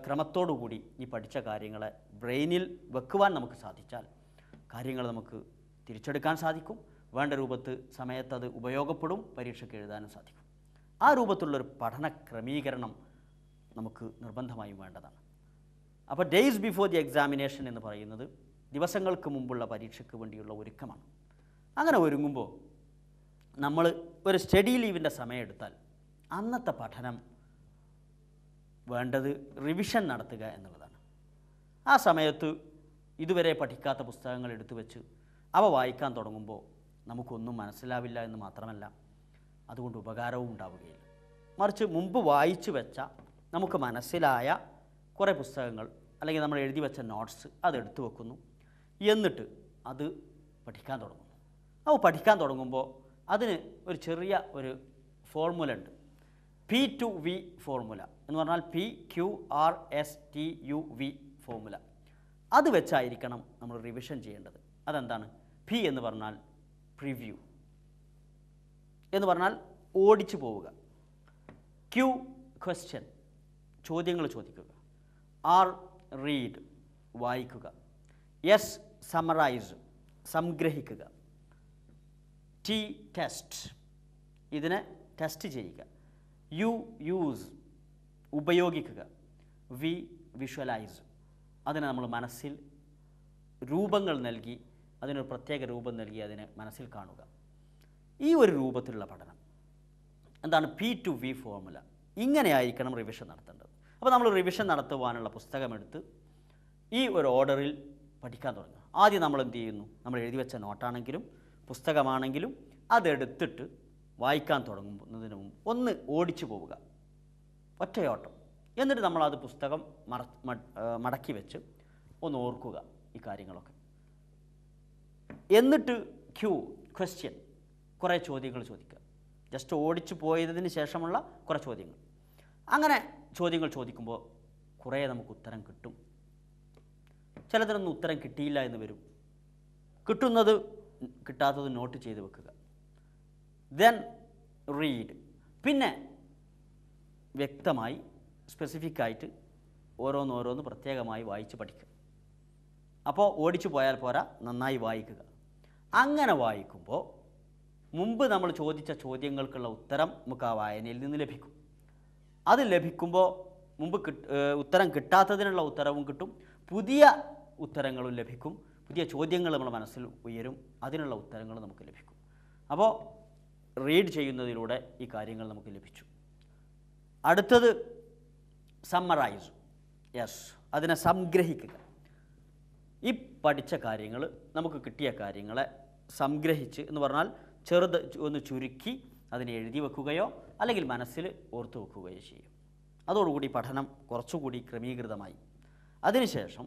ക്രമത്തോടുകൂടി ഈ പഠിച്ച കാര്യങ്ങളെ ബ്രെയിനിൽ വെക്കുവാൻ നമുക്ക് സാധിച്ചാൽ കാര്യങ്ങൾ നമുക്ക് തിരിച്ചെടുക്കാൻ സാധിക്കും വേണ്ട രൂപത്ത് സമയത്തത് അത് ഉപയോഗപ്പെടും പരീക്ഷയ്ക്ക് എഴുതാനും സാധിക്കും ആ രൂപത്തിലുള്ളൊരു പഠന ക്രമീകരണം നമുക്ക് നിർബന്ധമായും വേണ്ടതാണ് അപ്പോൾ ഡേയ്സ് ബിഫോർ ദി എക്സാമിനേഷൻ എന്ന് പറയുന്നത് ദിവസങ്ങൾക്ക് മുമ്പുള്ള പരീക്ഷയ്ക്ക് വേണ്ടിയുള്ള ഒരുക്കമാണ് അങ്ങനെ ഒരുങ്ങുമ്പോൾ നമ്മൾ ഒരു സ്റ്റഡി ലീവിൻ്റെ സമയം അന്നത്തെ പഠനം വേണ്ടത് റിവിഷൻ നടത്തുക എന്നുള്ളതാണ് ആ സമയത്ത് ഇതുവരെ പഠിക്കാത്ത പുസ്തകങ്ങൾ എടുത്തു വെച്ച് അവ വായിക്കാൻ തുടങ്ങുമ്പോൾ നമുക്കൊന്നും മനസ്സിലാവില്ല എന്ന് മാത്രമല്ല അതുകൊണ്ട് ഉപകാരവും ഉണ്ടാവുകയില്ല മറിച്ച് മുമ്പ് വായിച്ചു വെച്ച നമുക്ക് മനസ്സിലായ കുറേ പുസ്തകങ്ങൾ അല്ലെങ്കിൽ നമ്മൾ എഴുതി വെച്ച നോട്ട്സ് അത് എടുത്തു വെക്കുന്നു എന്നിട്ട് അത് പഠിക്കാൻ തുടങ്ങുന്നു അപ്പോൾ പഠിക്കാൻ തുടങ്ങുമ്പോൾ അതിന് ഒരു ചെറിയ ഒരു ഫോർമുല ഉണ്ട് പി ടു വി ഫോർമുല എന്ന് പറഞ്ഞാൽ P Q R S T U V formula അത് വെച്ചായിരിക്കണം നമ്മൾ റിവിഷൻ ചെയ്യേണ്ടത് അതെന്താണ് പി എന്ന് പറഞ്ഞാൽ പ്രിവ്യൂ എന്ന് പറഞ്ഞാൽ ഓടിച്ചു പോവുക ക്യു ക്വസ്റ്റ്യൻ ചോദ്യങ്ങൾ ചോദിക്കുക ആർ റീഡ് വായിക്കുക എസ് സമറൈസ് സംഗ്രഹിക്കുക ടി ടെസ്റ്റ് ഇതിനെ ടെസ്റ്റ് ചെയ്യുക യു യൂസ് ഉപയോഗിക്കുക വി വിഷ്വലൈസ് അതിനെ നമ്മൾ മനസ്സിൽ രൂപങ്ങൾ നൽകി അതിനൊരു പ്രത്യേക രൂപം നൽകി അതിനെ മനസ്സിൽ കാണുക ഈ ഒരു രൂപത്തിലുള്ള പഠനം എന്താണ് പി ടു വി ഫോർമുല ഇങ്ങനെയായിരിക്കണം റിവിഷൻ നടത്തേണ്ടത് അപ്പോൾ നമ്മൾ റിവിഷൻ നടത്തുവാനുള്ള പുസ്തകമെടുത്ത് ഈ ഒരു ഓർഡറിൽ പഠിക്കാൻ തുടങ്ങുക ആദ്യം നമ്മൾ എന്ത് ചെയ്യുന്നു നമ്മൾ എഴുതി വെച്ച നോട്ടാണെങ്കിലും പുസ്തകമാണെങ്കിലും അതെടുത്തിട്ട് വായിക്കാൻ തുടങ്ങുന്നതിന് മുമ്പ് ഒന്ന് ഓടിച്ചു പോവുക ഒറ്റയോട്ടം എന്നിട്ട് നമ്മൾ അത് പുസ്തകം മറ മടക്കി വെച്ച് ഒന്ന് ഓർക്കുക ഈ കാര്യങ്ങളൊക്കെ എന്നിട്ട് ക്യൂ ക്വസ്റ്റ്യൻ കുറേ ചോദ്യങ്ങൾ ചോദിക്കുക ജസ്റ്റ് ഓടിച്ചു പോയതിന് ശേഷമുള്ള കുറേ ചോദ്യങ്ങൾ അങ്ങനെ ചോദ്യങ്ങൾ ചോദിക്കുമ്പോൾ കുറേ നമുക്ക് ഉത്തരം കിട്ടും ചിലതിനൊന്നും ഉത്തരം കിട്ടിയില്ല എന്ന് വരും കിട്ടുന്നത് കിട്ടാത്തത് നോട്ട് ചെയ്ത് വെക്കുക ദെൻ റീഡ് പിന്നെ വ്യക്തമായി സ്പെസിഫിക് ആയിട്ട് ഓരോന്നോരോന്ന് പ്രത്യേകമായി വായിച്ച് പഠിക്കുക അപ്പോൾ ഓടിച്ചു പോയാൽ പോരാ നന്നായി വായിക്കുക അങ്ങനെ വായിക്കുമ്പോൾ മുമ്പ് നമ്മൾ ചോദിച്ച ചോദ്യങ്ങൾക്കുള്ള ഉത്തരം നമുക്ക് ആ വായനയിൽ നിന്ന് ലഭിക്കും അത് ലഭിക്കുമ്പോൾ മുമ്പ് ഉത്തരം കിട്ടാത്തതിനുള്ള ഉത്തരവും കിട്ടും പുതിയ ഉത്തരങ്ങളും ലഭിക്കും പുതിയ ചോദ്യങ്ങൾ നമ്മുടെ മനസ്സിൽ ഉയരും അതിനുള്ള ഉത്തരങ്ങൾ നമുക്ക് ലഭിക്കും അപ്പോൾ റീഡ് ചെയ്യുന്നതിലൂടെ ഈ കാര്യങ്ങൾ നമുക്ക് ലഭിച്ചു അടുത്തത് സമ്മറൈസ് യെസ് അതിനെ സംഗ്രഹിക്കുക ഈ പഠിച്ച കാര്യങ്ങൾ നമുക്ക് കിട്ടിയ കാര്യങ്ങളെ സംഗ്രഹിച്ച് എന്ന് പറഞ്ഞാൽ ചെറുത് ഒന്ന് ചുരുക്കി അതിനെ എഴുതി വെക്കുകയോ അല്ലെങ്കിൽ മനസ്സിൽ ഓർത്തു വെക്കുകയോ ചെയ്യും അതോടുകൂടി പഠനം കുറച്ചുകൂടി ക്രമീകൃതമായി അതിനുശേഷം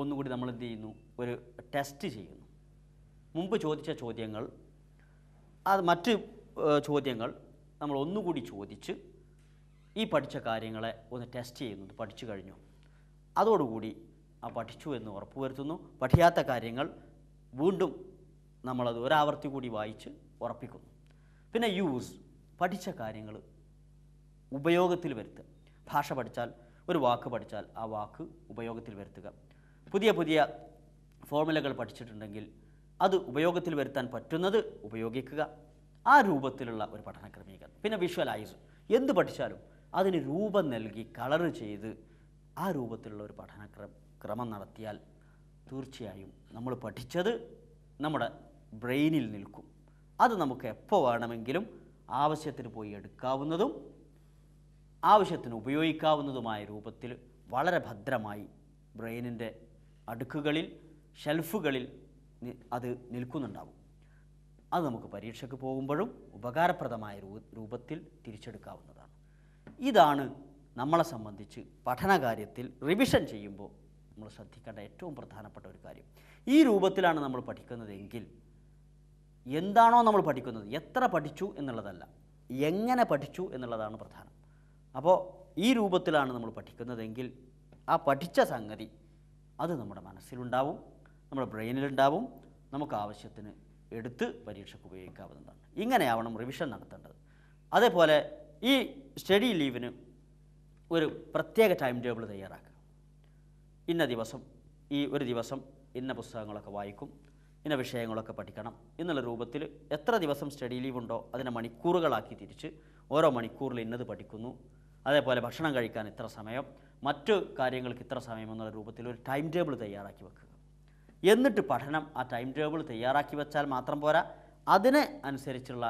ഒന്നുകൂടി നമ്മൾ എന്ത് ചെയ്യുന്നു ഒരു ടെസ്റ്റ് ചെയ്യുന്നു മുമ്പ് ചോദിച്ച ചോദ്യങ്ങൾ അത് മറ്റ് ചോദ്യങ്ങൾ നമ്മൾ ഒന്നുകൂടി ചോദിച്ച് ഈ പഠിച്ച കാര്യങ്ങളെ ഒന്ന് ടെസ്റ്റ് ചെയ്യുന്നു പഠിച്ചു കഴിഞ്ഞു അതോടുകൂടി ആ പഠിച്ചു എന്ന് ഉറപ്പുവരുത്തുന്നു പഠിക്കാത്ത കാര്യങ്ങൾ വീണ്ടും നമ്മളത് ഒരാവർത്തി കൂടി വായിച്ച് ഉറപ്പിക്കുന്നു പിന്നെ യൂസ് പഠിച്ച കാര്യങ്ങൾ ഉപയോഗത്തിൽ വരുത്തുക ഭാഷ പഠിച്ചാൽ ഒരു വാക്ക് പഠിച്ചാൽ ആ വാക്ക് ഉപയോഗത്തിൽ വരുത്തുക പുതിയ പുതിയ ഫോർമുലകൾ പഠിച്ചിട്ടുണ്ടെങ്കിൽ അത് ഉപയോഗത്തിൽ വരുത്താൻ പറ്റുന്നത് ഉപയോഗിക്കുക ആ രൂപത്തിലുള്ള ഒരു പഠന ക്രമീകരണം പിന്നെ വിഷ്വലൈസ് എന്ത് പഠിച്ചാലും അതിന് രൂപം നൽകി കളർ ചെയ്ത് ആ രൂപത്തിലുള്ള ഒരു പഠന ക്രമം നടത്തിയാൽ തീർച്ചയായും നമ്മൾ പഠിച്ചത് നമ്മുടെ ബ്രെയിനിൽ നിൽക്കും അത് നമുക്ക് എപ്പോൾ വേണമെങ്കിലും ആവശ്യത്തിന് പോയി എടുക്കാവുന്നതും ആവശ്യത്തിന് ഉപയോഗിക്കാവുന്നതുമായ രൂപത്തിൽ വളരെ ഭദ്രമായി ബ്രെയിനിൻ്റെ അടുക്കുകളിൽ ഷെൽഫുകളിൽ അത് നിൽക്കുന്നുണ്ടാവും അത് നമുക്ക് പരീക്ഷയ്ക്ക് പോകുമ്പോഴും ഉപകാരപ്രദമായ രൂപത്തിൽ തിരിച്ചെടുക്കാവുന്നതാണ് ഇതാണ് നമ്മളെ സംബന്ധിച്ച് പഠനകാര്യത്തിൽ റിവിഷൻ ചെയ്യുമ്പോൾ നമ്മൾ ശ്രദ്ധിക്കേണ്ട ഏറ്റവും പ്രധാനപ്പെട്ട ഒരു കാര്യം ഈ രൂപത്തിലാണ് നമ്മൾ പഠിക്കുന്നതെങ്കിൽ എന്താണോ നമ്മൾ പഠിക്കുന്നത് എത്ര പഠിച്ചു എന്നുള്ളതല്ല എങ്ങനെ പഠിച്ചു എന്നുള്ളതാണ് പ്രധാനം അപ്പോൾ ഈ രൂപത്തിലാണ് നമ്മൾ പഠിക്കുന്നതെങ്കിൽ ആ പഠിച്ച സംഗതി അത് നമ്മുടെ മനസ്സിലുണ്ടാവും നമ്മുടെ ബ്രെയിനിലുണ്ടാവും നമുക്ക് ആവശ്യത്തിന് എടുത്ത് പരീക്ഷയ്ക്ക് ഉപയോഗിക്കാവുന്നതാണ് ഇങ്ങനെയാവണം റിവിഷൻ നടത്തേണ്ടത് അതേപോലെ ഈ സ്റ്റഡി ലീവിന് ഒരു പ്രത്യേക ടൈം ടേബിൾ തയ്യാറാക്കുക ഇന്ന ദിവസം ഈ ഒരു ദിവസം ഇന്ന പുസ്തകങ്ങളൊക്കെ വായിക്കും ഇന്ന വിഷയങ്ങളൊക്കെ പഠിക്കണം എന്നുള്ള രൂപത്തിൽ എത്ര ദിവസം സ്റ്റഡി ലീവ് ഉണ്ടോ അതിനെ മണിക്കൂറുകളാക്കി തിരിച്ച് ഓരോ മണിക്കൂറിൽ ഇന്നത് പഠിക്കുന്നു അതേപോലെ ഭക്ഷണം കഴിക്കാൻ ഇത്ര സമയം മറ്റു കാര്യങ്ങൾക്ക് ഇത്ര സമയം എന്നുള്ള രൂപത്തിൽ ഒരു ടൈം ടേബിൾ തയ്യാറാക്കി വെക്കുക എന്നിട്ട് പഠനം ആ ടൈം ടേബിൾ തയ്യാറാക്കി വെച്ചാൽ മാത്രം പോരാ അതിനെ അനുസരിച്ചുള്ള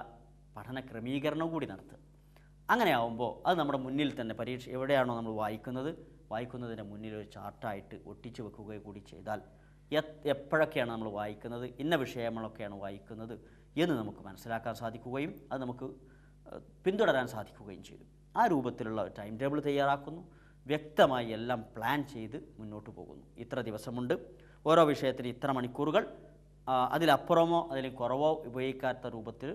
പഠന ക്രമീകരണവും കൂടി നടത്തുക അങ്ങനെ ആവുമ്പോൾ അത് നമ്മുടെ മുന്നിൽ തന്നെ പരീക്ഷ എവിടെയാണോ നമ്മൾ വായിക്കുന്നത് വായിക്കുന്നതിൻ്റെ മുന്നിൽ ഒരു ചാർട്ടായിട്ട് ഒട്ടിച്ചു വെക്കുക കൂടി ചെയ്താൽ എപ്പോഴൊക്കെയാണ് നമ്മൾ വായിക്കുന്നത് ഇന്ന വിഷയങ്ങളൊക്കെയാണ് വായിക്കുന്നത് എന്ന് നമുക്ക് മനസ്സിലാക്കാൻ സാധിക്കുകയും അത് നമുക്ക് പിന്തുടരാൻ സാധിക്കുകയും ചെയ്തു ആ രൂപത്തിലുള്ള ടൈം ടേബിൾ തയ്യാറാക്കുന്നു വ്യക്തമായി എല്ലാം പ്ലാൻ ചെയ്ത് മുന്നോട്ട് പോകുന്നു ഇത്ര ദിവസമുണ്ട് ഓരോ വിഷയത്തിന് ഇത്ര മണിക്കൂറുകൾ അതിലപ്പുറമോ അതിൽ കുറവോ ഉപയോഗിക്കാത്ത രൂപത്തിൽ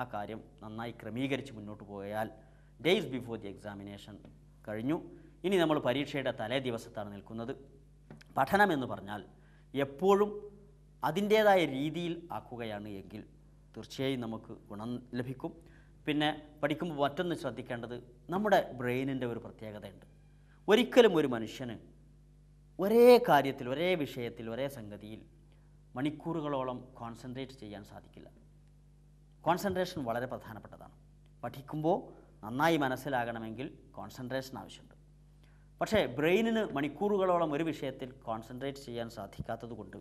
ആ കാര്യം നന്നായി ക്രമീകരിച്ച് മുന്നോട്ട് പോയാൽ ഡേയ്സ് ബിഫോർ ദി എക്സാമിനേഷൻ കഴിഞ്ഞു ഇനി നമ്മൾ പരീക്ഷയുടെ തലേ ദിവസത്താണ് നിൽക്കുന്നത് പഠനം എന്ന് പറഞ്ഞാൽ എപ്പോഴും അതിൻ്റേതായ രീതിയിൽ ആക്കുകയാണ് എങ്കിൽ തീർച്ചയായും നമുക്ക് ഗുണം ലഭിക്കും പിന്നെ പഠിക്കുമ്പോൾ മറ്റൊന്ന് ശ്രദ്ധിക്കേണ്ടത് നമ്മുടെ ബ്രെയിനിൻ്റെ ഒരു പ്രത്യേകതയുണ്ട് ഒരിക്കലും ഒരു മനുഷ്യന് ഒരേ കാര്യത്തിൽ ഒരേ വിഷയത്തിൽ ഒരേ സംഗതിയിൽ മണിക്കൂറുകളോളം കോൺസെൻട്രേറ്റ് ചെയ്യാൻ സാധിക്കില്ല കോൺസെൻട്രേഷൻ വളരെ പ്രധാനപ്പെട്ടതാണ് പഠിക്കുമ്പോൾ നന്നായി മനസ്സിലാകണമെങ്കിൽ കോൺസെൻട്രേഷൻ ആവശ്യമുണ്ട് പക്ഷേ ബ്രെയിനിന് മണിക്കൂറുകളോളം ഒരു വിഷയത്തിൽ കോൺസെൻട്രേറ്റ് ചെയ്യാൻ സാധിക്കാത്തതുകൊണ്ട്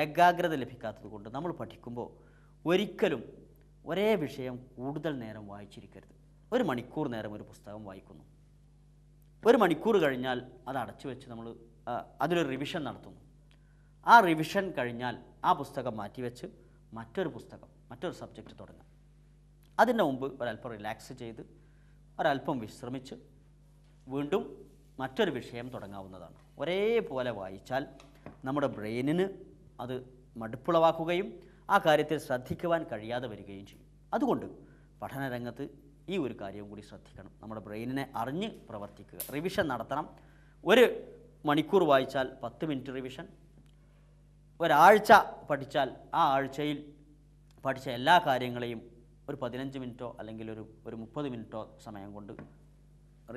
ഏകാഗ്രത ലഭിക്കാത്തതുകൊണ്ട് നമ്മൾ പഠിക്കുമ്പോൾ ഒരിക്കലും ഒരേ വിഷയം കൂടുതൽ നേരം വായിച്ചിരിക്കരുത് ഒരു മണിക്കൂർ നേരം ഒരു പുസ്തകം വായിക്കുന്നു ഒരു മണിക്കൂർ കഴിഞ്ഞാൽ അത് അടച്ചു വെച്ച് നമ്മൾ അതിലൊരു റിവിഷൻ നടത്തുന്നു ആ റിവിഷൻ കഴിഞ്ഞാൽ ആ പുസ്തകം മാറ്റിവെച്ച് മറ്റൊരു പുസ്തകം മറ്റൊരു സബ്ജക്റ്റ് തുടങ്ങാം അതിൻ്റെ മുമ്പ് ഒരല്പം റിലാക്സ് ചെയ്ത് ഒരല്പം വിശ്രമിച്ച് വീണ്ടും മറ്റൊരു വിഷയം തുടങ്ങാവുന്നതാണ് ഒരേപോലെ വായിച്ചാൽ നമ്മുടെ ബ്രെയിനിന് അത് മടുപ്പുളവാക്കുകയും ആ കാര്യത്തിൽ ശ്രദ്ധിക്കുവാൻ കഴിയാതെ വരികയും ചെയ്യും അതുകൊണ്ട് പഠനരംഗത്ത് ഈ ഒരു കാര്യവും കൂടി ശ്രദ്ധിക്കണം നമ്മുടെ ബ്രെയിനിനെ അറിഞ്ഞ് പ്രവർത്തിക്കുക റിവിഷൻ നടത്തണം ഒരു മണിക്കൂർ വായിച്ചാൽ പത്ത് മിനിറ്റ് റിവിഷൻ ഒരാഴ്ച പഠിച്ചാൽ ആ ആഴ്ചയിൽ പഠിച്ച എല്ലാ കാര്യങ്ങളെയും ഒരു പതിനഞ്ച് മിനിറ്റോ അല്ലെങ്കിൽ ഒരു ഒരു മുപ്പത് മിനിറ്റോ സമയം കൊണ്ട്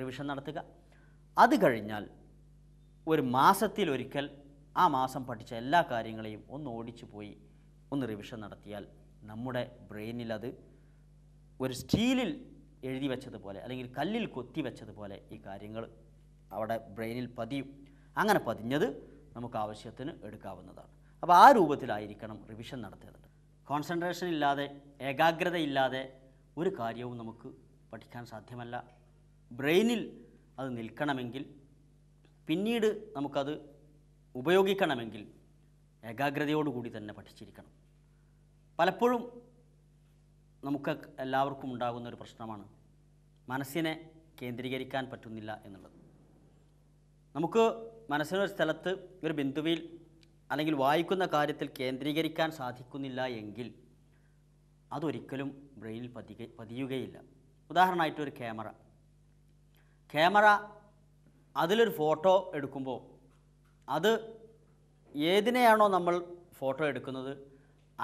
റിവിഷൻ നടത്തുക അത് കഴിഞ്ഞാൽ ഒരു മാസത്തിൽ ഒരിക്കൽ ആ മാസം പഠിച്ച എല്ലാ കാര്യങ്ങളെയും ഒന്ന് ഓടിച്ചു പോയി ഒന്ന് റിവിഷൻ നടത്തിയാൽ നമ്മുടെ ബ്രെയിനിൽ അത് ഒരു സ്റ്റീലിൽ എഴുതി വെച്ചതുപോലെ അല്ലെങ്കിൽ കല്ലിൽ കൊത്തി വെച്ചതുപോലെ ഈ കാര്യങ്ങൾ അവിടെ ബ്രെയിനിൽ പതിയും അങ്ങനെ പതിഞ്ഞത് നമുക്ക് ആവശ്യത്തിന് എടുക്കാവുന്നതാണ് അപ്പോൾ ആ രൂപത്തിലായിരിക്കണം റിവിഷൻ നടത്തേണ്ടത് കോൺസെൻട്രേഷൻ ഇല്ലാതെ ഏകാഗ്രതയില്ലാതെ ഒരു കാര്യവും നമുക്ക് പഠിക്കാൻ സാധ്യമല്ല ബ്രെയിനിൽ അത് നിൽക്കണമെങ്കിൽ പിന്നീട് നമുക്കത് ഉപയോഗിക്കണമെങ്കിൽ ഏകാഗ്രതയോടുകൂടി തന്നെ പഠിച്ചിരിക്കണം പലപ്പോഴും നമുക്ക് എല്ലാവർക്കും ഉണ്ടാകുന്ന ഒരു പ്രശ്നമാണ് മനസ്സിനെ കേന്ദ്രീകരിക്കാൻ പറ്റുന്നില്ല എന്നുള്ളത് നമുക്ക് മനസ്സിനൊരു സ്ഥലത്ത് ഒരു ബിന്ദുവിൽ അല്ലെങ്കിൽ വായിക്കുന്ന കാര്യത്തിൽ കേന്ദ്രീകരിക്കാൻ സാധിക്കുന്നില്ല എങ്കിൽ അതൊരിക്കലും ബ്രെയിനിൽ പതിക പതിയുകയില്ല ഉദാഹരണമായിട്ട് ഒരു ക്യാമറ ക്യാമറ അതിലൊരു ഫോട്ടോ എടുക്കുമ്പോൾ അത് ഏതിനെയാണോ നമ്മൾ ഫോട്ടോ എടുക്കുന്നത്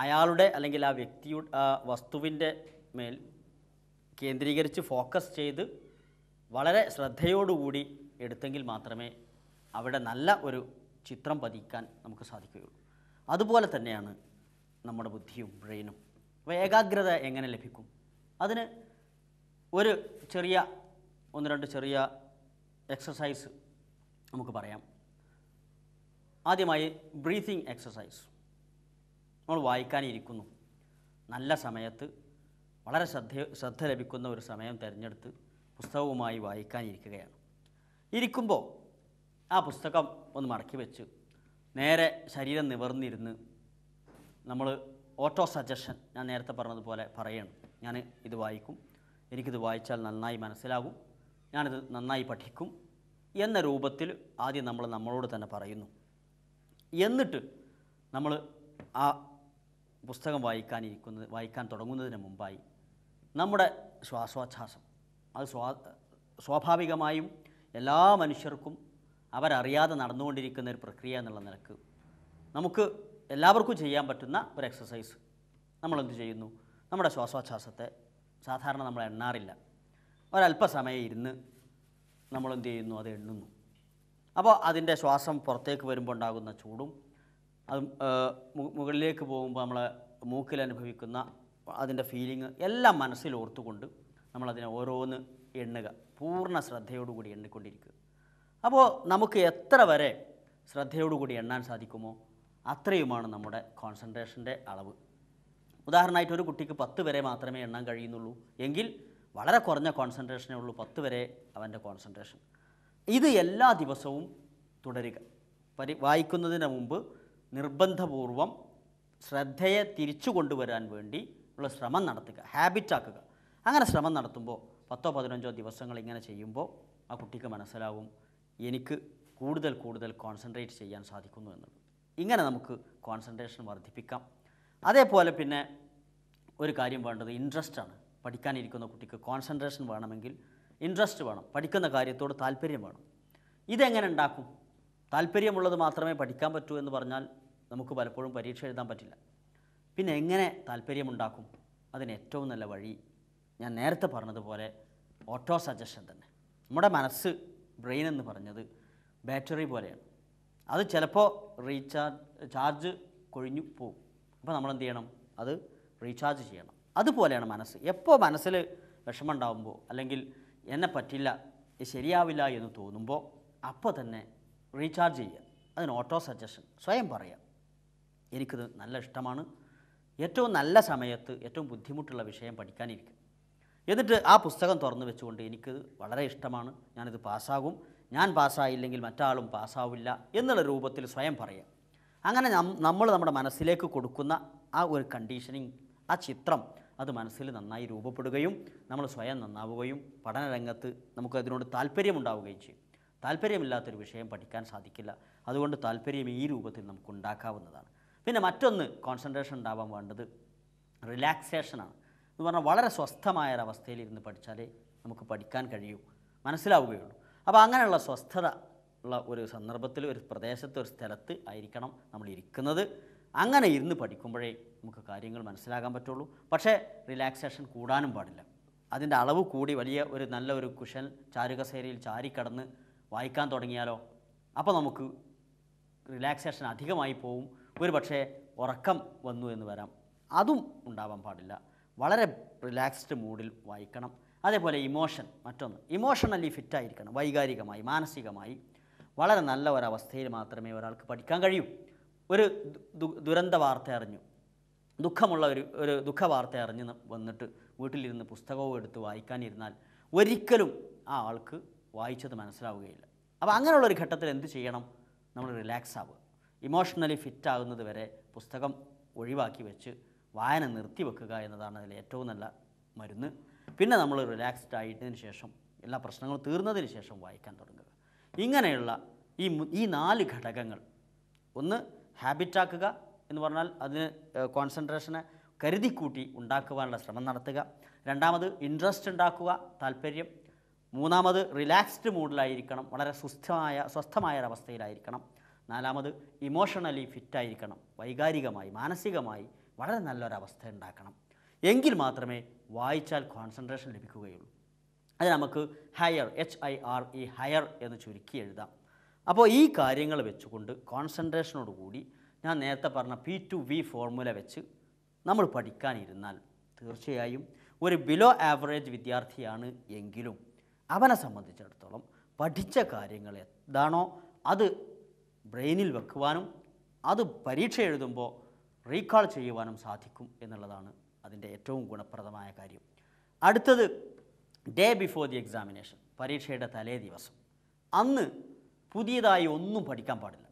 അയാളുടെ അല്ലെങ്കിൽ ആ വ്യക്തിയുടെ ആ വസ്തുവിൻ്റെ മേൽ കേന്ദ്രീകരിച്ച് ഫോക്കസ് ചെയ്ത് വളരെ ശ്രദ്ധയോടുകൂടി എടുത്തെങ്കിൽ മാത്രമേ അവിടെ നല്ല ഒരു ചിത്രം പതിക്കാൻ നമുക്ക് സാധിക്കുകയുള്ളൂ അതുപോലെ തന്നെയാണ് നമ്മുടെ ബുദ്ധിയും ബ്രെയിനും അപ്പോൾ ഏകാഗ്രത എങ്ങനെ ലഭിക്കും അതിന് ഒരു ചെറിയ ഒന്ന് രണ്ട് ചെറിയ എക്സസൈസ് നമുക്ക് പറയാം ആദ്യമായി ബ്രീത്തിങ് എക്സസൈസ് നമ്മൾ വായിക്കാനിരിക്കുന്നു നല്ല സമയത്ത് വളരെ ശ്രദ്ധ ശ്രദ്ധ ലഭിക്കുന്ന ഒരു സമയം തിരഞ്ഞെടുത്ത് പുസ്തകവുമായി വായിക്കാനിരിക്കുകയാണ് ഇരിക്കുമ്പോൾ ആ പുസ്തകം ഒന്ന് മടക്കി വെച്ച് നേരെ ശരീരം നിവർന്നിരുന്ന് നമ്മൾ ഓട്ടോ സജഷൻ ഞാൻ നേരത്തെ പറഞ്ഞതുപോലെ പറയണം ഞാൻ ഇത് വായിക്കും എനിക്കിത് വായിച്ചാൽ നന്നായി മനസ്സിലാകും ഞാനിത് നന്നായി പഠിക്കും എന്ന രൂപത്തിൽ ആദ്യം നമ്മൾ നമ്മളോട് തന്നെ പറയുന്നു എന്നിട്ട് നമ്മൾ ആ പുസ്തകം വായിക്കാനിരിക്കുന്നത് വായിക്കാൻ തുടങ്ങുന്നതിന് മുമ്പായി നമ്മുടെ ശ്വാസോച്ഛാസം അത് സ്വാ സ്വാഭാവികമായും എല്ലാ മനുഷ്യർക്കും അവരറിയാതെ നടന്നുകൊണ്ടിരിക്കുന്ന ഒരു പ്രക്രിയ എന്നുള്ള നിലക്ക് നമുക്ക് എല്ലാവർക്കും ചെയ്യാൻ പറ്റുന്ന ഒരു എക്സസൈസ് നമ്മളെന്ത് ചെയ്യുന്നു നമ്മുടെ ശ്വാസോച്ഛാസത്തെ സാധാരണ നമ്മൾ എണ്ണാറില്ല ഒരല്പസമയം ഇരുന്ന് നമ്മൾ എന്ത് ചെയ്യുന്നു അത് എണ്ണുന്നു അപ്പോൾ അതിൻ്റെ ശ്വാസം പുറത്തേക്ക് വരുമ്പോൾ ഉണ്ടാകുന്ന ചൂടും അത് മുകളിലേക്ക് പോകുമ്പോൾ നമ്മൾ മൂക്കിൽ അനുഭവിക്കുന്ന അതിൻ്റെ ഫീലിങ് എല്ലാം മനസ്സിൽ ഓർത്തുകൊണ്ട് നമ്മളതിനെ ഓരോന്ന് എണ്ണുക പൂർണ്ണ ശ്രദ്ധയോടുകൂടി എണ്ണിക്കൊണ്ടിരിക്കുക അപ്പോൾ നമുക്ക് എത്ര വരെ ശ്രദ്ധയോടുകൂടി എണ്ണാൻ സാധിക്കുമോ അത്രയുമാണ് നമ്മുടെ കോൺസെൻട്രേഷൻ്റെ അളവ് ഉദാഹരണമായിട്ട് ഒരു കുട്ടിക്ക് പത്ത് വരെ മാത്രമേ എണ്ണാൻ കഴിയുന്നുള്ളൂ എങ്കിൽ വളരെ കുറഞ്ഞ കോൺസെൻട്രേഷനേ ഉള്ളൂ പത്ത് വരെ അവൻ്റെ കോൺസെൻട്രേഷൻ ഇത് എല്ലാ ദിവസവും തുടരുക പരി വായിക്കുന്നതിന് മുമ്പ് നിർബന്ധപൂർവം ശ്രദ്ധയെ തിരിച്ചു കൊണ്ടുവരാൻ വേണ്ടി ഉള്ള ശ്രമം നടത്തുക ഹാബിറ്റാക്കുക അങ്ങനെ ശ്രമം നടത്തുമ്പോൾ പത്തോ പതിനഞ്ചോ ദിവസങ്ങൾ ഇങ്ങനെ ചെയ്യുമ്പോൾ ആ കുട്ടിക്ക് മനസ്സിലാവും എനിക്ക് കൂടുതൽ കൂടുതൽ കോൺസെൻട്രേറ്റ് ചെയ്യാൻ സാധിക്കുന്നു എന്നത് ഇങ്ങനെ നമുക്ക് കോൺസെൻട്രേഷൻ വർദ്ധിപ്പിക്കാം അതേപോലെ പിന്നെ ഒരു കാര്യം വേണ്ടത് ഇൻട്രസ്റ്റാണ് പഠിക്കാനിരിക്കുന്ന കുട്ടിക്ക് കോൺസെൻട്രേഷൻ വേണമെങ്കിൽ ഇൻട്രസ്റ്റ് വേണം പഠിക്കുന്ന കാര്യത്തോട് താല്പര്യം വേണം ഇതെങ്ങനെ ഉണ്ടാക്കും താല്പര്യമുള്ളത് മാത്രമേ പഠിക്കാൻ പറ്റൂ എന്ന് പറഞ്ഞാൽ നമുക്ക് പലപ്പോഴും പരീക്ഷ എഴുതാൻ പറ്റില്ല പിന്നെ എങ്ങനെ താല്പര്യമുണ്ടാക്കും അതിന് ഏറ്റവും നല്ല വഴി ഞാൻ നേരത്തെ പറഞ്ഞതുപോലെ ഓട്ടോ സജഷൻ തന്നെ നമ്മുടെ മനസ്സ് ബ്രെയിൻ എന്ന് പറഞ്ഞത് ബാറ്ററി പോലെയാണ് അത് ചിലപ്പോൾ റീചാർജ് ചാർജ് കൊഴിഞ്ഞു പോകും അപ്പോൾ നമ്മൾ എന്ത് ചെയ്യണം അത് റീചാർജ് ചെയ്യണം അതുപോലെയാണ് മനസ്സ് എപ്പോൾ മനസ്സിൽ ഉണ്ടാകുമ്പോൾ അല്ലെങ്കിൽ എന്നെ പറ്റില്ല ശരിയാവില്ല എന്ന് തോന്നുമ്പോൾ അപ്പോൾ തന്നെ റീചാർജ് ചെയ്യുക അതിന് ഓട്ടോ സജഷൻ സ്വയം പറയാം എനിക്കിത് നല്ല ഇഷ്ടമാണ് ഏറ്റവും നല്ല സമയത്ത് ഏറ്റവും ബുദ്ധിമുട്ടുള്ള വിഷയം പഠിക്കാനിരിക്കും എന്നിട്ട് ആ പുസ്തകം തുറന്നു വെച്ചുകൊണ്ട് എനിക്ക് വളരെ ഇഷ്ടമാണ് ഞാനിത് പാസ്സാകും ഞാൻ പാസ്സായില്ലെങ്കിൽ മറ്റാളും പാസ്സാവില്ല എന്നുള്ള രൂപത്തിൽ സ്വയം പറയാം അങ്ങനെ നമ്മൾ നമ്മുടെ മനസ്സിലേക്ക് കൊടുക്കുന്ന ആ ഒരു കണ്ടീഷനിങ് ആ ചിത്രം അത് മനസ്സിൽ നന്നായി രൂപപ്പെടുകയും നമ്മൾ സ്വയം നന്നാവുകയും പഠനരംഗത്ത് നമുക്ക് അതിനോട് താല്പര്യമുണ്ടാവുകയും ചെയ്യും താല്പര്യമില്ലാത്തൊരു വിഷയം പഠിക്കാൻ സാധിക്കില്ല അതുകൊണ്ട് താല്പര്യം ഈ രൂപത്തിൽ നമുക്ക് ഉണ്ടാക്കാവുന്നതാണ് പിന്നെ മറ്റൊന്ന് കോൺസെൻട്രേഷൻ ഉണ്ടാവാൻ വേണ്ടത് റിലാക്സേഷനാണ് എന്ന് പറഞ്ഞാൽ വളരെ സ്വസ്ഥമായ ഒരവസ്ഥയിൽ ഇരുന്ന് പഠിച്ചാലേ നമുക്ക് പഠിക്കാൻ കഴിയൂ മനസ്സിലാവുകയുള്ളൂ അപ്പോൾ അങ്ങനെയുള്ള സ്വസ്ഥത ഉള്ള ഒരു സന്ദർഭത്തിൽ ഒരു പ്രദേശത്ത് ഒരു സ്ഥലത്ത് ആയിരിക്കണം നമ്മൾ ഇരിക്കുന്നത് അങ്ങനെ ഇരുന്ന് പഠിക്കുമ്പോഴേ നമുക്ക് കാര്യങ്ങൾ മനസ്സിലാക്കാൻ പറ്റുള്ളൂ പക്ഷേ റിലാക്സേഷൻ കൂടാനും പാടില്ല അതിൻ്റെ അളവ് കൂടി വലിയ ഒരു നല്ല ഒരു കുഷൻ ചാരുകസേരയിൽ ചാരിക്കടന്ന് വായിക്കാൻ തുടങ്ങിയാലോ അപ്പോൾ നമുക്ക് റിലാക്സേഷൻ അധികമായി പോവും ഒരു പക്ഷേ ഉറക്കം വന്നു എന്ന് വരാം അതും ഉണ്ടാവാൻ പാടില്ല വളരെ റിലാക്സ്ഡ് മൂഡിൽ വായിക്കണം അതേപോലെ ഇമോഷൻ മറ്റൊന്ന് ഇമോഷണലി ഫിറ്റായിരിക്കണം വൈകാരികമായി മാനസികമായി വളരെ നല്ല ഒരവസ്ഥയിൽ മാത്രമേ ഒരാൾക്ക് പഠിക്കാൻ കഴിയൂ ഒരു ദുരന്ത വാർത്ത അറിഞ്ഞു ദുഃഖമുള്ള ഒരു ഒരു ദുഃഖവാർത്ത അറിഞ്ഞ് വന്നിട്ട് വീട്ടിലിരുന്ന് പുസ്തകവും എടുത്ത് വായിക്കാനിരുന്നാൽ ഒരിക്കലും ആ ആൾക്ക് വായിച്ചത് മനസ്സിലാവുകയില്ല അപ്പോൾ അങ്ങനെയുള്ള ഒരു ഘട്ടത്തിൽ എന്ത് ചെയ്യണം നമ്മൾ റിലാക്സ് ആവുക ഇമോഷണലി ഫിറ്റ് ആകുന്നത് വരെ പുസ്തകം ഒഴിവാക്കി വെച്ച് വായന നിർത്തി വെക്കുക എന്നതാണ് അതിൽ ഏറ്റവും നല്ല മരുന്ന് പിന്നെ നമ്മൾ റിലാക്സ്ഡ് ആയിട്ടതിന് ശേഷം എല്ലാ പ്രശ്നങ്ങളും തീർന്നതിന് ശേഷം വായിക്കാൻ തുടങ്ങുക ഇങ്ങനെയുള്ള ഈ ഈ നാല് ഘടകങ്ങൾ ഒന്ന് ഹാബിറ്റാക്കുക എന്ന് പറഞ്ഞാൽ അതിന് കോൺസെൻട്രേഷനെ കരുതിക്കൂട്ടി ഉണ്ടാക്കുവാനുള്ള ശ്രമം നടത്തുക രണ്ടാമത് ഇൻട്രസ്റ്റ് ഉണ്ടാക്കുക താല്പര്യം മൂന്നാമത് റിലാക്സ്ഡ് മൂഡിലായിരിക്കണം വളരെ സുസ്ഥമായ സ്വസ്ഥമായ ഒരവസ്ഥയിലായിരിക്കണം നാലാമത് ഇമോഷണലി ഫിറ്റായിരിക്കണം വൈകാരികമായി മാനസികമായി വളരെ നല്ലൊരവസ്ഥ ഉണ്ടാക്കണം എങ്കിൽ മാത്രമേ വായിച്ചാൽ കോൺസെൻട്രേഷൻ ലഭിക്കുകയുള്ളൂ അത് നമുക്ക് higher H I R E higher എന്ന് ചുരുക്കി എഴുതാം അപ്പോൾ ഈ കാര്യങ്ങൾ വെച്ചുകൊണ്ട് കോൺസെൻട്രേഷനോടുകൂടി ഞാൻ നേരത്തെ പറഞ്ഞ പി ടു വി ഫോർമുല വെച്ച് നമ്മൾ പഠിക്കാനിരുന്നാൽ തീർച്ചയായും ഒരു ബിലോ ആവറേജ് വിദ്യാർത്ഥിയാണ് എങ്കിലും അവനെ സംബന്ധിച്ചിടത്തോളം പഠിച്ച കാര്യങ്ങൾ എന്താണോ അത് ബ്രെയിനിൽ വെക്കുവാനും അത് പരീക്ഷ എഴുതുമ്പോൾ റീകാൾ ചെയ്യുവാനും സാധിക്കും എന്നുള്ളതാണ് അതിൻ്റെ ഏറ്റവും ഗുണപ്രദമായ കാര്യം അടുത്തത് ഡേ ബിഫോർ ദി എക്സാമിനേഷൻ പരീക്ഷയുടെ തലേ ദിവസം അന്ന് പുതിയതായി ഒന്നും പഠിക്കാൻ പാടില്ല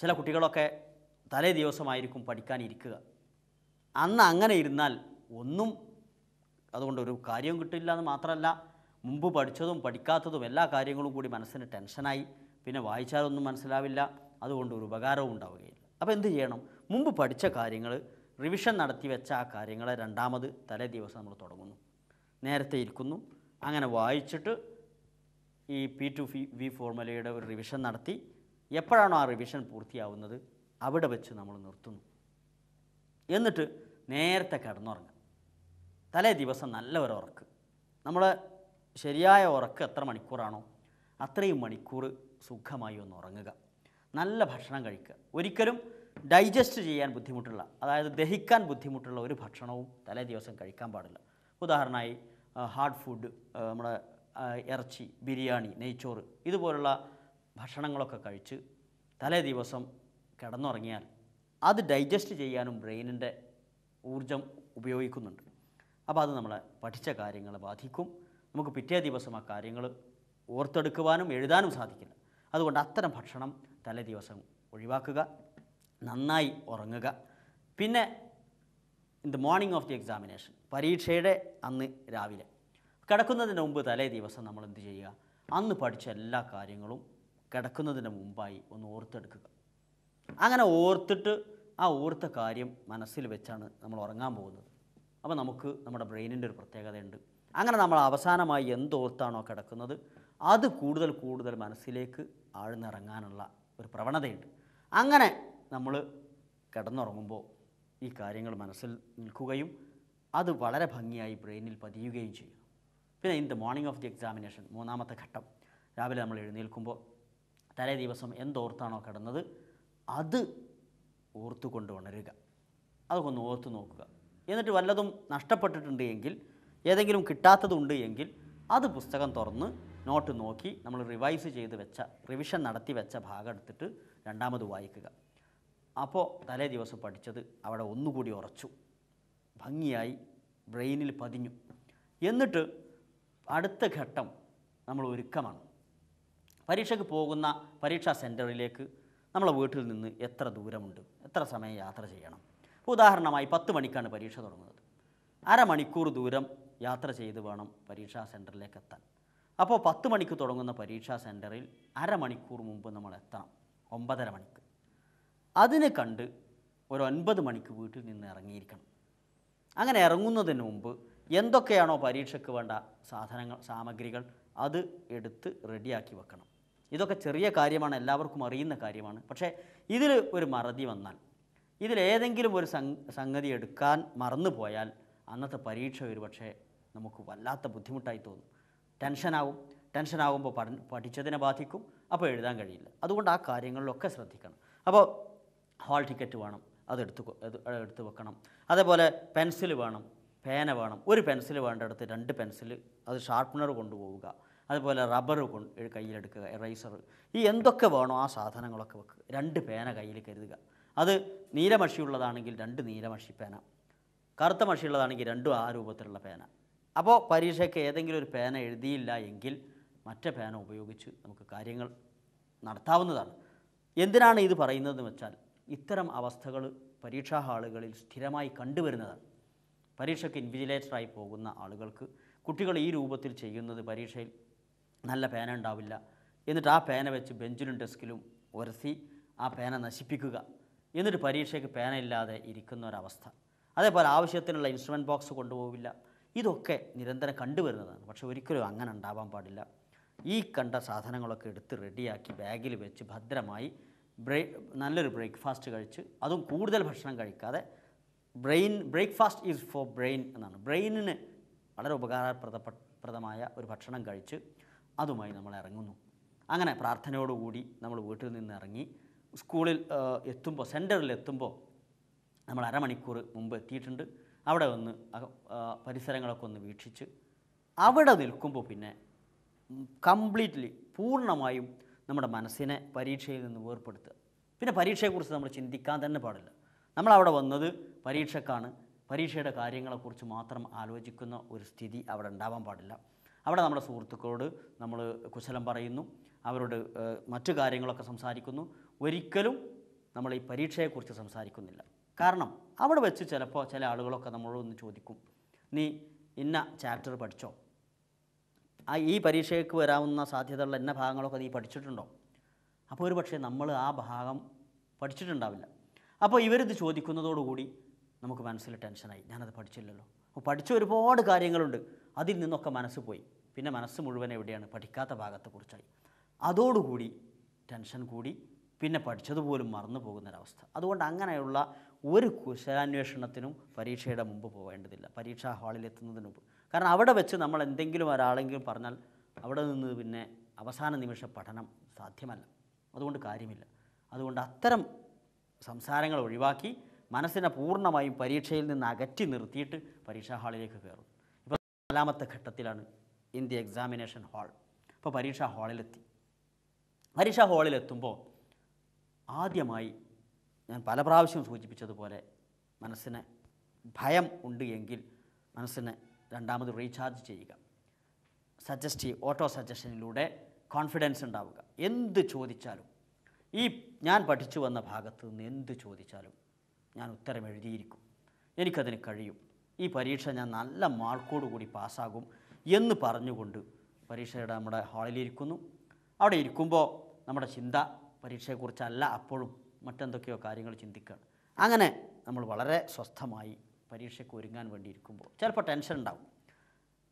ചില കുട്ടികളൊക്കെ തലേ ദിവസമായിരിക്കും പഠിക്കാനിരിക്കുക അന്ന് അങ്ങനെ ഇരുന്നാൽ ഒന്നും അതുകൊണ്ട് ഒരു കാര്യവും കിട്ടില്ല എന്ന് മാത്രമല്ല മുമ്പ് പഠിച്ചതും പഠിക്കാത്തതും എല്ലാ കാര്യങ്ങളും കൂടി മനസ്സിന് ടെൻഷനായി പിന്നെ വായിച്ചാലൊന്നും മനസ്സിലാവില്ല അതുകൊണ്ട് ഒരു ഉപകാരവും ഉണ്ടാവുകയില്ല അപ്പോൾ എന്ത് ചെയ്യണം മുമ്പ് പഠിച്ച കാര്യങ്ങൾ റിവിഷൻ നടത്തി വെച്ച ആ കാര്യങ്ങളെ രണ്ടാമത് തലേ ദിവസം നമ്മൾ തുടങ്ങുന്നു നേരത്തെ ഇരിക്കുന്നു അങ്ങനെ വായിച്ചിട്ട് ഈ പി ടു ഫി വി ഫോർമുലയുടെ ഒരു റിവിഷൻ നടത്തി എപ്പോഴാണോ ആ റിവിഷൻ പൂർത്തിയാവുന്നത് അവിടെ വെച്ച് നമ്മൾ നിർത്തുന്നു എന്നിട്ട് നേരത്തെ കിടന്നുറങ്ങുക തലേ ദിവസം നല്ല ഒരു ഉറക്ക് നമ്മൾ ശരിയായ ഉറക്ക് എത്ര മണിക്കൂറാണോ അത്രയും മണിക്കൂർ സുഖമായി ഒന്ന് ഉറങ്ങുക നല്ല ഭക്ഷണം കഴിക്കുക ഒരിക്കലും ഡൈജസ്റ്റ് ചെയ്യാൻ ബുദ്ധിമുട്ടുള്ള അതായത് ദഹിക്കാൻ ബുദ്ധിമുട്ടുള്ള ഒരു ഭക്ഷണവും തലേ ദിവസം കഴിക്കാൻ പാടില്ല ഉദാഹരണമായി ഹാർഡ് ഫുഡ് നമ്മുടെ ഇറച്ചി ബിരിയാണി നെയ്ച്ചോറ് ഇതുപോലുള്ള ഭക്ഷണങ്ങളൊക്കെ കഴിച്ച് തലേ ദിവസം കിടന്നുറങ്ങിയാൽ അത് ഡൈജസ്റ്റ് ചെയ്യാനും ബ്രെയിനിൻ്റെ ഊർജം ഉപയോഗിക്കുന്നുണ്ട് അപ്പോൾ അത് നമ്മളെ പഠിച്ച കാര്യങ്ങളെ ബാധിക്കും നമുക്ക് പിറ്റേ ദിവസം ആ കാര്യങ്ങൾ ഓർത്തെടുക്കുവാനും എഴുതാനും സാധിക്കില്ല അതുകൊണ്ട് അത്തരം ഭക്ഷണം തലേ ദിവസം ഒഴിവാക്കുക നന്നായി ഉറങ്ങുക പിന്നെ in the morning of the examination പരീക്ഷയുടെ അന്ന് രാവിലെ കിടക്കുന്നതിന് മുമ്പ് തലേ ദിവസം നമ്മൾ എന്ത് ചെയ്യുക അന്ന് പഠിച്ച എല്ലാ കാര്യങ്ങളും കിടക്കുന്നതിന് മുമ്പായി ഒന്ന് ഓർത്തെടുക്കുക അങ്ങനെ ഓർത്തിട്ട് ആ ഓർത്ത കാര്യം മനസ്സിൽ വെച്ചാണ് നമ്മൾ ഉറങ്ങാൻ പോകുന്നത് അപ്പോൾ നമുക്ക് നമ്മുടെ ബ്രെയിനിൻ്റെ ഒരു പ്രത്യേകതയുണ്ട് അങ്ങനെ നമ്മൾ അവസാനമായി എന്തോർത്താണോ കിടക്കുന്നത് അത് കൂടുതൽ കൂടുതൽ മനസ്സിലേക്ക് ആഴ്ന്നിറങ്ങാനുള്ള ഒരു പ്രവണതയുണ്ട് അങ്ങനെ നമ്മൾ കിടന്നുറങ്ങുമ്പോൾ ഈ കാര്യങ്ങൾ മനസ്സിൽ നിൽക്കുകയും അത് വളരെ ഭംഗിയായി ബ്രെയിനിൽ പതിയുകയും ചെയ്യും പിന്നെ in the morning of the examination മൂന്നാമത്തെ ഘട്ടം രാവിലെ നമ്മൾ എഴുന്നേൽക്കുമ്പോൾ തലേ ദിവസം എന്തോർത്താണോ കിടന്നത് അത് ഓർത്തു ഉണരുക അതൊക്കെ ഒന്ന് നോക്കുക എന്നിട്ട് വല്ലതും നഷ്ടപ്പെട്ടിട്ടുണ്ട് എങ്കിൽ ഏതെങ്കിലും കിട്ടാത്തതുണ്ട് എങ്കിൽ അത് പുസ്തകം തുറന്ന് നോട്ട് നോക്കി നമ്മൾ റിവൈസ് ചെയ്ത് വെച്ച റിവിഷൻ നടത്തി വെച്ച ഭാഗം എടുത്തിട്ട് രണ്ടാമത് വായിക്കുക അപ്പോൾ തലേ ദിവസം പഠിച്ചത് അവിടെ ഒന്നുകൂടി ഉറച്ചു ഭംഗിയായി ബ്രെയിനിൽ പതിഞ്ഞു എന്നിട്ട് അടുത്ത ഘട്ടം നമ്മൾ ഒരുക്കമാണ് പരീക്ഷയ്ക്ക് പോകുന്ന പരീക്ഷാ സെൻറ്ററിലേക്ക് നമ്മളെ വീട്ടിൽ നിന്ന് എത്ര ദൂരമുണ്ട് എത്ര സമയം യാത്ര ചെയ്യണം ഉദാഹരണമായി പത്ത് മണിക്കാണ് പരീക്ഷ തുടങ്ങുന്നത് അരമണിക്കൂർ ദൂരം യാത്ര ചെയ്ത് വേണം പരീക്ഷാ സെൻറ്ററിലേക്ക് എത്താൻ അപ്പോൾ പത്ത് മണിക്ക് തുടങ്ങുന്ന പരീക്ഷാ സെൻറ്ററിൽ അരമണിക്കൂർ മുമ്പ് നമ്മൾ എത്തണം ഒമ്പതര മണിക്ക് അതിനെ കണ്ട് ഒരു ഒൻപത് മണിക്ക് വീട്ടിൽ നിന്ന് ഇറങ്ങിയിരിക്കണം അങ്ങനെ ഇറങ്ങുന്നതിന് മുമ്പ് എന്തൊക്കെയാണോ പരീക്ഷയ്ക്ക് വേണ്ട സാധനങ്ങൾ സാമഗ്രികൾ അത് എടുത്ത് റെഡിയാക്കി വെക്കണം ഇതൊക്കെ ചെറിയ കാര്യമാണ് എല്ലാവർക്കും അറിയുന്ന കാര്യമാണ് പക്ഷേ ഇതിൽ ഒരു മറതി വന്നാൽ ഇതിലേതെങ്കിലും ഒരു സംഗതി എടുക്കാൻ മറന്നു പോയാൽ അന്നത്തെ പരീക്ഷ ഒരു പക്ഷേ നമുക്ക് വല്ലാത്ത ബുദ്ധിമുട്ടായി തോന്നും ടെൻഷനാവും ടെൻഷനാകുമ്പോൾ പഠന പഠിച്ചതിനെ ബാധിക്കും അപ്പോൾ എഴുതാൻ കഴിയില്ല അതുകൊണ്ട് ആ കാര്യങ്ങളിലൊക്കെ ശ്രദ്ധിക്കണം അപ്പോൾ ഹാൾ ടിക്കറ്റ് വേണം അതെടുത്ത് എടുത്ത് വെക്കണം അതേപോലെ പെൻസിൽ വേണം പേന വേണം ഒരു പെൻസിൽ വേണ്ടടുത്ത് രണ്ട് പെൻസിൽ അത് ഷാർപ്പണർ കൊണ്ടുപോവുക അതുപോലെ റബ്ബർ കൊണ്ട് കയ്യിലെടുക്കുക എറൈസർ ഈ എന്തൊക്കെ വേണോ ആ സാധനങ്ങളൊക്കെ വെക്കുക രണ്ട് പേന കയ്യിൽ കരുതുക അത് നീലമഷിയുള്ളതാണെങ്കിൽ രണ്ട് നീലമഷി പേന കറുത്ത മഷിയുള്ളതാണെങ്കിൽ രണ്ടും ആ രൂപത്തിലുള്ള പേന അപ്പോൾ പരീക്ഷയ്ക്ക് ഏതെങ്കിലും ഒരു പേന എഴുതിയില്ല എങ്കിൽ മറ്റേ പേന ഉപയോഗിച്ച് നമുക്ക് കാര്യങ്ങൾ നടത്താവുന്നതാണ് എന്തിനാണ് ഇത് പറയുന്നതെന്ന് വെച്ചാൽ ഇത്തരം അവസ്ഥകൾ പരീക്ഷാ ഹാളുകളിൽ സ്ഥിരമായി കണ്ടുവരുന്നതാണ് പരീക്ഷയ്ക്ക് ഇൻവിജിലേറ്ററായി പോകുന്ന ആളുകൾക്ക് കുട്ടികൾ ഈ രൂപത്തിൽ ചെയ്യുന്നത് പരീക്ഷയിൽ നല്ല പേന ഉണ്ടാവില്ല എന്നിട്ട് ആ പേന വെച്ച് ബെഞ്ചിലും ഡെസ്കിലും ഉരസി ആ പേന നശിപ്പിക്കുക എന്നിട്ട് പരീക്ഷയ്ക്ക് പേന ഇല്ലാതെ ഇരിക്കുന്ന ഒരവസ്ഥ അതേപോലെ ആവശ്യത്തിനുള്ള ഇൻസ്ട്രുമെൻറ്റ് ബോക്സ് കൊണ്ടുപോകില്ല ഇതൊക്കെ നിരന്തരം കണ്ടുവരുന്നതാണ് പക്ഷേ ഒരിക്കലും അങ്ങനെ ഉണ്ടാവാൻ പാടില്ല ഈ കണ്ട സാധനങ്ങളൊക്കെ എടുത്ത് റെഡിയാക്കി ബാഗിൽ വെച്ച് ഭദ്രമായി ബ്രേ നല്ലൊരു ബ്രേക്ക്ഫാസ്റ്റ് കഴിച്ച് അതും കൂടുതൽ ഭക്ഷണം കഴിക്കാതെ brain breakfast is for brain എന്നാണ് ബ്രെയിനിന് വളരെ ഉപകാരപ്രദപ്രദമായ ഒരു ഭക്ഷണം കഴിച്ച് അതുമായി നമ്മൾ ഇറങ്ങുന്നു അങ്ങനെ പ്രാർത്ഥനയോടുകൂടി നമ്മൾ വീട്ടിൽ നിന്ന് ഇറങ്ങി സ്കൂളിൽ എത്തുമ്പോൾ സെൻറ്ററിൽ എത്തുമ്പോൾ നമ്മൾ അരമണിക്കൂർ മുമ്പ് എത്തിയിട്ടുണ്ട് അവിടെ ഒന്ന് പരിസരങ്ങളൊക്കെ ഒന്ന് വീക്ഷിച്ച് അവിടെ നിൽക്കുമ്പോൾ പിന്നെ കംപ്ലീറ്റ്ലി പൂർണ്ണമായും നമ്മുടെ മനസ്സിനെ പരീക്ഷയിൽ നിന്ന് വേർപ്പെടുത്തുക പിന്നെ പരീക്ഷയെക്കുറിച്ച് നമ്മൾ ചിന്തിക്കാൻ തന്നെ പാടില്ല നമ്മളവിടെ വന്നത് പരീക്ഷക്കാണ് പരീക്ഷയുടെ കാര്യങ്ങളെക്കുറിച്ച് മാത്രം ആലോചിക്കുന്ന ഒരു സ്ഥിതി അവിടെ ഉണ്ടാവാൻ പാടില്ല അവിടെ നമ്മുടെ സുഹൃത്തുക്കളോട് നമ്മൾ കുശലം പറയുന്നു അവരോട് മറ്റു കാര്യങ്ങളൊക്കെ സംസാരിക്കുന്നു ഒരിക്കലും നമ്മൾ ഈ പരീക്ഷയെക്കുറിച്ച് സംസാരിക്കുന്നില്ല കാരണം അവിടെ വെച്ച് ചിലപ്പോൾ ചില ആളുകളൊക്കെ ഒന്ന് ചോദിക്കും നീ ഇന്ന ചാപ്റ്റർ പഠിച്ചോ ആ ഈ പരീക്ഷയ്ക്ക് വരാവുന്ന സാധ്യതയുള്ള എന്ന ഭാഗങ്ങളൊക്കെ നീ പഠിച്ചിട്ടുണ്ടോ അപ്പോൾ ഒരു പക്ഷേ നമ്മൾ ആ ഭാഗം പഠിച്ചിട്ടുണ്ടാവില്ല അപ്പോൾ ഇവരിത് ചോദിക്കുന്നതോടുകൂടി നമുക്ക് മനസ്സിൽ ടെൻഷനായി ഞാനത് പഠിച്ചില്ലല്ലോ അപ്പോൾ പഠിച്ച ഒരുപാട് കാര്യങ്ങളുണ്ട് അതിൽ നിന്നൊക്കെ മനസ്സ് പോയി പിന്നെ മനസ്സ് മുഴുവൻ എവിടെയാണ് പഠിക്കാത്ത ഭാഗത്തെക്കുറിച്ചായി അതോടുകൂടി ടെൻഷൻ കൂടി പിന്നെ പഠിച്ചതുപോലും മറന്നു പോകുന്നൊരവസ്ഥ അതുകൊണ്ട് അങ്ങനെയുള്ള ഒരു കുശലാന്വേഷണത്തിനും പരീക്ഷയുടെ മുമ്പ് പോകേണ്ടതില്ല പരീക്ഷാ ഹാളിൽ എത്തുന്നതിന് മുമ്പ് കാരണം അവിടെ വെച്ച് നമ്മൾ എന്തെങ്കിലും ഒരാളെങ്കിലും പറഞ്ഞാൽ അവിടെ നിന്ന് പിന്നെ അവസാന നിമിഷ പഠനം സാധ്യമല്ല അതുകൊണ്ട് കാര്യമില്ല അതുകൊണ്ട് അത്തരം സംസാരങ്ങൾ ഒഴിവാക്കി മനസ്സിനെ പൂർണ്ണമായും പരീക്ഷയിൽ നിന്ന് അകറ്റി നിർത്തിയിട്ട് പരീക്ഷാ ഹാളിലേക്ക് കയറും നാലാമത്തെ ഘട്ടത്തിലാണ് ഇന്ത്യ എക്സാമിനേഷൻ ഹാൾ അപ്പോൾ പരീക്ഷാ ഹാളിലെത്തി പരീക്ഷാ ഹാളിലെത്തുമ്പോൾ ആദ്യമായി ഞാൻ പല പ്രാവശ്യം സൂചിപ്പിച്ചതുപോലെ മനസ്സിന് ഭയം ഉണ്ട് എങ്കിൽ മനസ്സിന് രണ്ടാമത് റീചാർജ് ചെയ്യുക സജസ്റ്റീവ് ഓട്ടോ സജഷനിലൂടെ കോൺഫിഡൻസ് ഉണ്ടാവുക എന്ത് ചോദിച്ചാലും ഈ ഞാൻ പഠിച്ചു വന്ന ഭാഗത്ത് നിന്ന് എന്ത് ചോദിച്ചാലും ഞാൻ ഉത്തരം എഴുതിയിരിക്കും എനിക്കതിന് കഴിയും ഈ പരീക്ഷ ഞാൻ നല്ല മാർക്കോട് കൂടി പാസ്സാകും എന്ന് പറഞ്ഞുകൊണ്ട് പരീക്ഷയുടെ നമ്മുടെ ഹാളിലിരിക്കുന്നു അവിടെ ഇരിക്കുമ്പോൾ നമ്മുടെ ചിന്ത പരീക്ഷയെക്കുറിച്ചല്ല അപ്പോഴും മറ്റെന്തൊക്കെയോ കാര്യങ്ങൾ ചിന്തിക്കുകയാണ് അങ്ങനെ നമ്മൾ വളരെ സ്വസ്ഥമായി പരീക്ഷയ്ക്ക് ഒരുങ്ങാൻ വേണ്ടി ഇരിക്കുമ്പോൾ ചിലപ്പോൾ ടെൻഷൻ ഉണ്ടാകും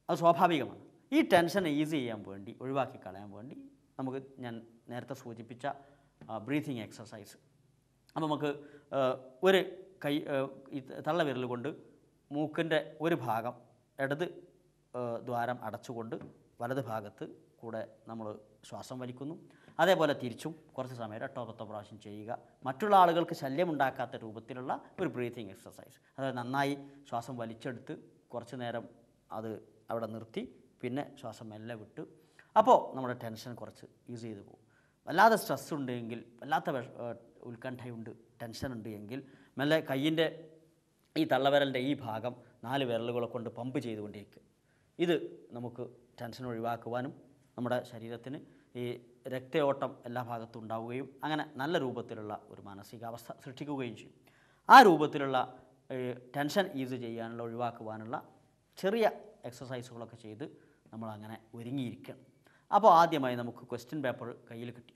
അത് സ്വാഭാവികമാണ് ഈ ടെൻഷൻ ഈസി ചെയ്യാൻ വേണ്ടി ഒഴിവാക്കി കളയാൻ വേണ്ടി നമുക്ക് ഞാൻ നേരത്തെ സൂചിപ്പിച്ച ബ്രീതിങ് എക്സസൈസ് അപ്പോൾ നമുക്ക് ഒരു കൈ തള്ള വിരൽ കൊണ്ട് മൂക്കിൻ്റെ ഒരു ഭാഗം ഇടത് ദ്വാരം അടച്ചുകൊണ്ട് വലത് ഭാഗത്ത് കൂടെ നമ്മൾ ശ്വാസം വലിക്കുന്നു അതേപോലെ തിരിച്ചും കുറച്ച് സമയം രട്ടോ പത്തോ പ്രാവശ്യം ചെയ്യുക മറ്റുള്ള ആളുകൾക്ക് ശല്യമുണ്ടാക്കാത്ത രൂപത്തിലുള്ള ഒരു ബ്രീത്തിങ് എക്സസൈസ് അതായത് നന്നായി ശ്വാസം വലിച്ചെടുത്ത് കുറച്ച് നേരം അത് അവിടെ നിർത്തി പിന്നെ ശ്വാസം മെല്ലെ വിട്ട് അപ്പോൾ നമ്മുടെ ടെൻഷൻ കുറച്ച് ഈസ് ചെയ്ത് പോകും വല്ലാതെ സ്ട്രെസ് ഉണ്ടെങ്കിൽ വല്ലാത്ത ഉത്കണ്ഠയുണ്ട് ടെൻഷൻ ഉണ്ട് എങ്കിൽ മെല്ലെ കയ്യിൻ്റെ ഈ തള്ളവിരലിൻ്റെ ഈ ഭാഗം നാല് വിരലുകളെ കൊണ്ട് പമ്പ് ചെയ്തുകൊണ്ടിരിക്കും ഇത് നമുക്ക് ടെൻഷൻ ഒഴിവാക്കുവാനും നമ്മുടെ ശരീരത്തിന് ഈ രക്തയോട്ടം എല്ലാ ഭാഗത്തും ഉണ്ടാവുകയും അങ്ങനെ നല്ല രൂപത്തിലുള്ള ഒരു മാനസികാവസ്ഥ സൃഷ്ടിക്കുകയും ചെയ്യും ആ രൂപത്തിലുള്ള ടെൻഷൻ ഈസ് ചെയ്യാനുള്ള ഒഴിവാക്കുവാനുള്ള ചെറിയ എക്സസൈസുകളൊക്കെ ചെയ്ത് നമ്മളങ്ങനെ ഒരുങ്ങിയിരിക്കണം അപ്പോൾ ആദ്യമായി നമുക്ക് ക്വസ്റ്റ്യൻ പേപ്പർ കയ്യിൽ കിട്ടി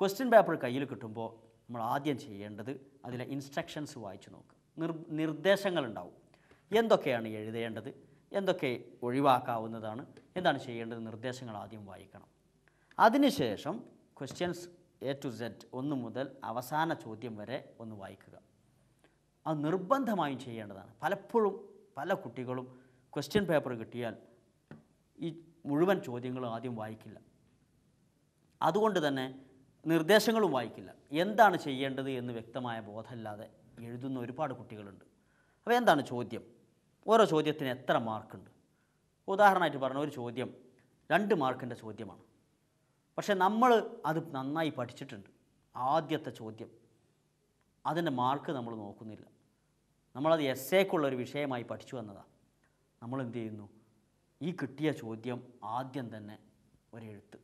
ക്വസ്റ്റ്യൻ പേപ്പർ കയ്യിൽ കിട്ടുമ്പോൾ നമ്മൾ ആദ്യം ചെയ്യേണ്ടത് അതിലെ ഇൻസ്ട്രക്ഷൻസ് വായിച്ചു നോക്കുക നിർ നിർദ്ദേശങ്ങളുണ്ടാവും എന്തൊക്കെയാണ് എഴുതേണ്ടത് എന്തൊക്കെ ഒഴിവാക്കാവുന്നതാണ് എന്താണ് ചെയ്യേണ്ടത് നിർദ്ദേശങ്ങൾ ആദ്യം വായിക്കണം അതിനുശേഷം ക്വസ്റ്റ്യൻസ് എ ടു സെറ്റ് ഒന്ന് മുതൽ അവസാന ചോദ്യം വരെ ഒന്ന് വായിക്കുക അത് നിർബന്ധമായും ചെയ്യേണ്ടതാണ് പലപ്പോഴും പല കുട്ടികളും ക്വസ്റ്റ്യൻ പേപ്പർ കിട്ടിയാൽ ഈ മുഴുവൻ ചോദ്യങ്ങളും ആദ്യം വായിക്കില്ല അതുകൊണ്ട് തന്നെ നിർദ്ദേശങ്ങളും വായിക്കില്ല എന്താണ് ചെയ്യേണ്ടത് എന്ന് വ്യക്തമായ ബോധമില്ലാതെ എഴുതുന്ന ഒരുപാട് കുട്ടികളുണ്ട് അപ്പോൾ എന്താണ് ചോദ്യം ഓരോ ചോദ്യത്തിന് എത്ര മാർക്കുണ്ട് ഉദാഹരണമായിട്ട് പറഞ്ഞ ഒരു ചോദ്യം രണ്ട് മാർക്കിൻ്റെ ചോദ്യമാണ് പക്ഷേ നമ്മൾ അത് നന്നായി പഠിച്ചിട്ടുണ്ട് ആദ്യത്തെ ചോദ്യം അതിൻ്റെ മാർക്ക് നമ്മൾ നോക്കുന്നില്ല നമ്മളത് എസ് ഒരു വിഷയമായി പഠിച്ചു വന്നതാണ് നമ്മൾ എന്ത് ചെയ്യുന്നു ഈ കിട്ടിയ ചോദ്യം ആദ്യം തന്നെ ഒരെഴുത്ത്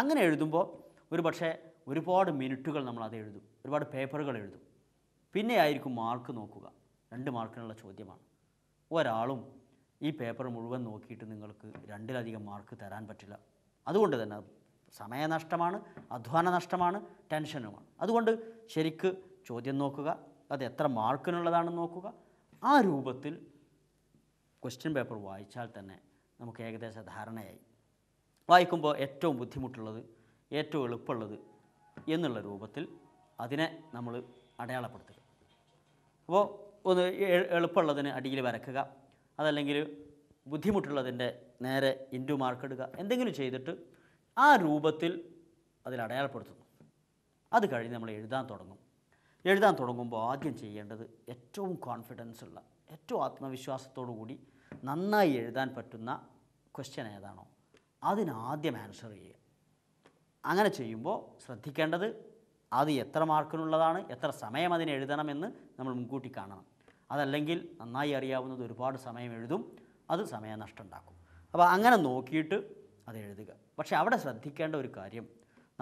അങ്ങനെ എഴുതുമ്പോൾ ഒരു പക്ഷേ ഒരുപാട് മിനിറ്റുകൾ നമ്മൾ അത് എഴുതും ഒരുപാട് പേപ്പറുകൾ എഴുതും പിന്നെ ആയിരിക്കും മാർക്ക് നോക്കുക രണ്ട് മാർക്കിനുള്ള ചോദ്യമാണ് ഒരാളും ഈ പേപ്പർ മുഴുവൻ നോക്കിയിട്ട് നിങ്ങൾക്ക് രണ്ടിലധികം മാർക്ക് തരാൻ പറ്റില്ല അതുകൊണ്ട് തന്നെ സമയനഷ്ടമാണ് അധ്വാന നഷ്ടമാണ് ടെൻഷനുമാണ് അതുകൊണ്ട് ശരിക്ക് ചോദ്യം നോക്കുക അത് എത്ര മാർക്കിനുള്ളതാണെന്ന് നോക്കുക ആ രൂപത്തിൽ ക്വസ്റ്റ്യൻ പേപ്പർ വായിച്ചാൽ തന്നെ നമുക്ക് ഏകദേശ ധാരണയായി വായിക്കുമ്പോൾ ഏറ്റവും ബുദ്ധിമുട്ടുള്ളത് ഏറ്റവും എളുപ്പമുള്ളത് എന്നുള്ള രൂപത്തിൽ അതിനെ നമ്മൾ അടയാളപ്പെടുത്തുക അപ്പോൾ ഒന്ന് എളുപ്പമുള്ളതിന് അടിയിൽ വരക്കുക അതല്ലെങ്കിൽ ബുദ്ധിമുട്ടുള്ളതിൻ്റെ നേരെ ഇൻറ്റു എടുക്കുക എന്തെങ്കിലും ചെയ്തിട്ട് ആ രൂപത്തിൽ അതിൽ അടയാളപ്പെടുത്തുന്നു അത് കഴിഞ്ഞ് നമ്മൾ എഴുതാൻ തുടങ്ങും എഴുതാൻ തുടങ്ങുമ്പോൾ ആദ്യം ചെയ്യേണ്ടത് ഏറ്റവും കോൺഫിഡൻസ് ഉള്ള ഏറ്റവും ആത്മവിശ്വാസത്തോടു കൂടി നന്നായി എഴുതാൻ പറ്റുന്ന ക്വസ്റ്റ്യൻ ഏതാണോ അതിനാദ്യം ആൻസർ ചെയ്യുക അങ്ങനെ ചെയ്യുമ്പോൾ ശ്രദ്ധിക്കേണ്ടത് അത് എത്ര മാർക്കിനുള്ളതാണ് എത്ര സമയം അതിന് എഴുതണമെന്ന് നമ്മൾ മുൻകൂട്ടി കാണണം അതല്ലെങ്കിൽ നന്നായി അറിയാവുന്നത് ഒരുപാട് സമയം എഴുതും അത് സമയനഷ്ടം ഉണ്ടാക്കും അപ്പോൾ അങ്ങനെ നോക്കിയിട്ട് അത് എഴുതുക പക്ഷേ അവിടെ ശ്രദ്ധിക്കേണ്ട ഒരു കാര്യം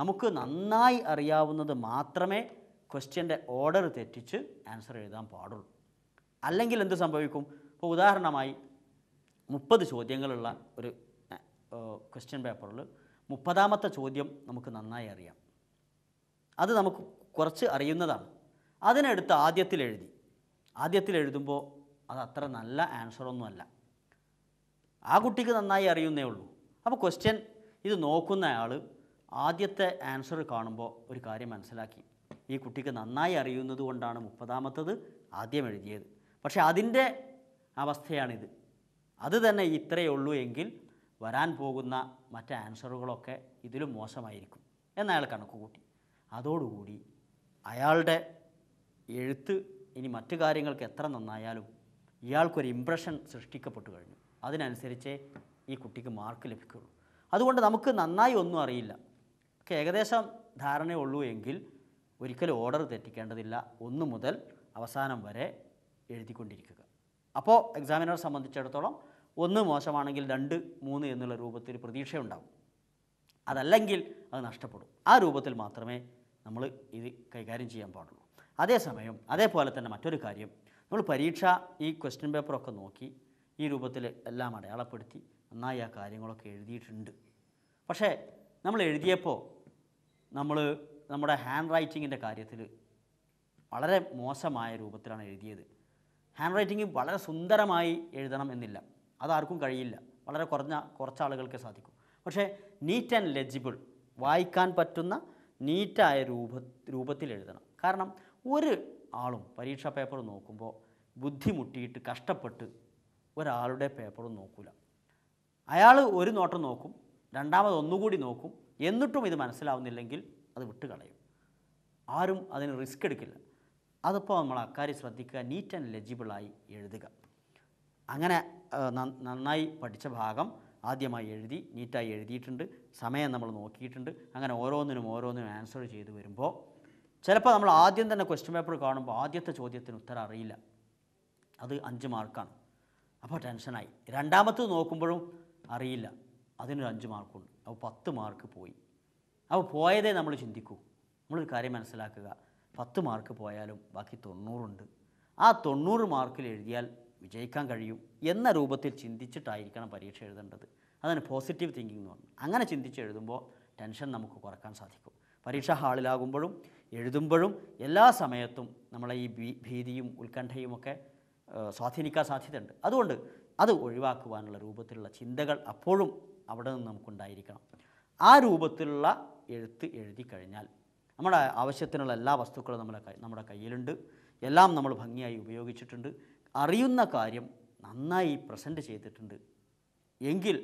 നമുക്ക് നന്നായി അറിയാവുന്നത് മാത്രമേ ക്വസ്റ്റ്യൻ്റെ ഓർഡർ തെറ്റിച്ച് ആൻസർ എഴുതാൻ പാടുള്ളൂ അല്ലെങ്കിൽ എന്ത് സംഭവിക്കും ഇപ്പോൾ ഉദാഹരണമായി മുപ്പത് ചോദ്യങ്ങളുള്ള ഒരു ക്വസ്റ്റ്യൻ പേപ്പറിൽ മുപ്പതാമത്തെ ചോദ്യം നമുക്ക് നന്നായി അറിയാം അത് നമുക്ക് കുറച്ച് അറിയുന്നതാണ് അതിനെടുത്ത് ആദ്യത്തിൽ എഴുതി ആദ്യത്തിൽ എഴുതുമ്പോൾ അത് അത്ര നല്ല ആൻസറൊന്നുമല്ല ആ കുട്ടിക്ക് നന്നായി അറിയുന്നേ ഉള്ളൂ അപ്പോൾ ക്വസ്റ്റ്യൻ ഇത് നോക്കുന്ന ആൾ ആദ്യത്തെ ആൻസർ കാണുമ്പോൾ ഒരു കാര്യം മനസ്സിലാക്കി ഈ കുട്ടിക്ക് നന്നായി അറിയുന്നത് കൊണ്ടാണ് മുപ്പതാമത്തത് ആദ്യം എഴുതിയത് പക്ഷേ അതിൻ്റെ അവസ്ഥയാണിത് അത് തന്നെ ഇത്രയേ ഉള്ളൂ എങ്കിൽ വരാൻ പോകുന്ന മറ്റ് ആൻസറുകളൊക്കെ ഇതിലും മോശമായിരിക്കും എന്നയാൾ കണക്കുകൂട്ടി അതോടുകൂടി അയാളുടെ എഴുത്ത് ഇനി മറ്റു കാര്യങ്ങൾക്ക് എത്ര നന്നായാലും ഇയാൾക്കൊരു ഇമ്പ്രഷൻ സൃഷ്ടിക്കപ്പെട്ടു കഴിഞ്ഞു അതിനനുസരിച്ചേ ഈ കുട്ടിക്ക് മാർക്ക് ലഭിക്കുള്ളൂ അതുകൊണ്ട് നമുക്ക് നന്നായി ഒന്നും അറിയില്ല ഒക്കെ ഏകദേശം ധാരണയുള്ളൂ എങ്കിൽ ഒരിക്കലും ഓർഡർ തെറ്റിക്കേണ്ടതില്ല ഒന്നു മുതൽ അവസാനം വരെ എഴുതിക്കൊണ്ടിരിക്കുക അപ്പോൾ എക്സാമിനറെ സംബന്ധിച്ചിടത്തോളം ഒന്ന് മോശമാണെങ്കിൽ രണ്ട് മൂന്ന് എന്നുള്ള രൂപത്തിൽ പ്രതീക്ഷയുണ്ടാവും അതല്ലെങ്കിൽ അത് നഷ്ടപ്പെടും ആ രൂപത്തിൽ മാത്രമേ നമ്മൾ ഇത് കൈകാര്യം ചെയ്യാൻ പാടുള്ളൂ അതേസമയം അതേപോലെ തന്നെ മറ്റൊരു കാര്യം നമ്മൾ പരീക്ഷ ഈ ക്വസ്റ്റ്യൻ പേപ്പറൊക്കെ നോക്കി ഈ രൂപത്തിൽ എല്ലാം അടയാളപ്പെടുത്തി നന്നായി ആ കാര്യങ്ങളൊക്കെ എഴുതിയിട്ടുണ്ട് പക്ഷേ നമ്മൾ എഴുതിയപ്പോൾ നമ്മൾ നമ്മുടെ ഹാൻഡ് റൈറ്റിങ്ങിൻ്റെ കാര്യത്തിൽ വളരെ മോശമായ രൂപത്തിലാണ് എഴുതിയത് ഹാൻഡ് റൈറ്റിംഗ് വളരെ സുന്ദരമായി എഴുതണം എന്നില്ല അതാർക്കും കഴിയില്ല വളരെ കുറഞ്ഞ കുറച്ച് ആളുകൾക്ക് സാധിക്കും പക്ഷേ നീറ്റ് ആൻഡ് ലെജിബിൾ വായിക്കാൻ പറ്റുന്ന നീറ്റായ രൂപ രൂപത്തിൽ എഴുതണം കാരണം ഒരു ആളും പരീക്ഷാ പേപ്പർ നോക്കുമ്പോൾ ബുദ്ധിമുട്ടിയിട്ട് കഷ്ടപ്പെട്ട് ഒരാളുടെ പേപ്പർ നോക്കില്ല അയാൾ ഒരു നോട്ടം നോക്കും രണ്ടാമത് ഒന്നുകൂടി നോക്കും എന്നിട്ടും ഇത് മനസ്സിലാവുന്നില്ലെങ്കിൽ അത് വിട്ടുകളയും ആരും അതിന് റിസ്ക് എടുക്കില്ല അതിപ്പോൾ നമ്മൾ അക്കാര്യം ശ്രദ്ധിക്കുക നീറ്റ് ആൻഡ് ലെജിബിളായി എഴുതുക അങ്ങനെ നന്നായി പഠിച്ച ഭാഗം ആദ്യമായി എഴുതി നീറ്റായി എഴുതിയിട്ടുണ്ട് സമയം നമ്മൾ നോക്കിയിട്ടുണ്ട് അങ്ങനെ ഓരോന്നിനും ഓരോന്നിനും ആൻസർ ചെയ്ത് വരുമ്പോൾ ചിലപ്പോൾ നമ്മൾ ആദ്യം തന്നെ ക്വസ്റ്റ്യൻ പേപ്പർ കാണുമ്പോൾ ആദ്യത്തെ ചോദ്യത്തിന് ഉത്തരം അറിയില്ല അത് അഞ്ച് മാർക്കാണ് അപ്പോൾ ടെൻഷനായി രണ്ടാമത്തത് നോക്കുമ്പോഴും അറിയില്ല അതിനൊരു അഞ്ച് മാർക്കുണ്ട് അപ്പോൾ പത്ത് മാർക്ക് പോയി അപ്പോൾ പോയതേ നമ്മൾ ചിന്തിക്കൂ നമ്മളൊരു കാര്യം മനസ്സിലാക്കുക പത്ത് മാർക്ക് പോയാലും ബാക്കി തൊണ്ണൂറുണ്ട് ആ തൊണ്ണൂറ് മാർക്കിൽ എഴുതിയാൽ വിജയിക്കാൻ കഴിയും എന്ന രൂപത്തിൽ ചിന്തിച്ചിട്ടായിരിക്കണം പരീക്ഷ എഴുതേണ്ടത് അതാണ് പോസിറ്റീവ് തിങ്കിങ് എന്ന് പറഞ്ഞു അങ്ങനെ ചിന്തിച്ച് എഴുതുമ്പോൾ ടെൻഷൻ നമുക്ക് കുറക്കാൻ സാധിക്കും പരീക്ഷാ ഹാളിലാകുമ്പോഴും എഴുതുമ്പോഴും എല്ലാ സമയത്തും നമ്മളെ ഈ ഭീതിയും ഉത്കണ്ഠയും ഒക്കെ സ്വാധീനിക്കാൻ സാധ്യതയുണ്ട് അതുകൊണ്ട് അത് ഒഴിവാക്കുവാനുള്ള രൂപത്തിലുള്ള ചിന്തകൾ അപ്പോഴും അവിടെ നിന്ന് നമുക്കുണ്ടായിരിക്കണം ആ രൂപത്തിലുള്ള എഴുത്ത് എഴുതി കഴിഞ്ഞാൽ നമ്മുടെ ആവശ്യത്തിനുള്ള എല്ലാ വസ്തുക്കളും നമ്മളെ നമ്മുടെ കയ്യിലുണ്ട് എല്ലാം നമ്മൾ ഭംഗിയായി ഉപയോഗിച്ചിട്ടുണ്ട് അറിയുന്ന കാര്യം നന്നായി പ്രസൻറ്റ് ചെയ്തിട്ടുണ്ട് എങ്കിൽ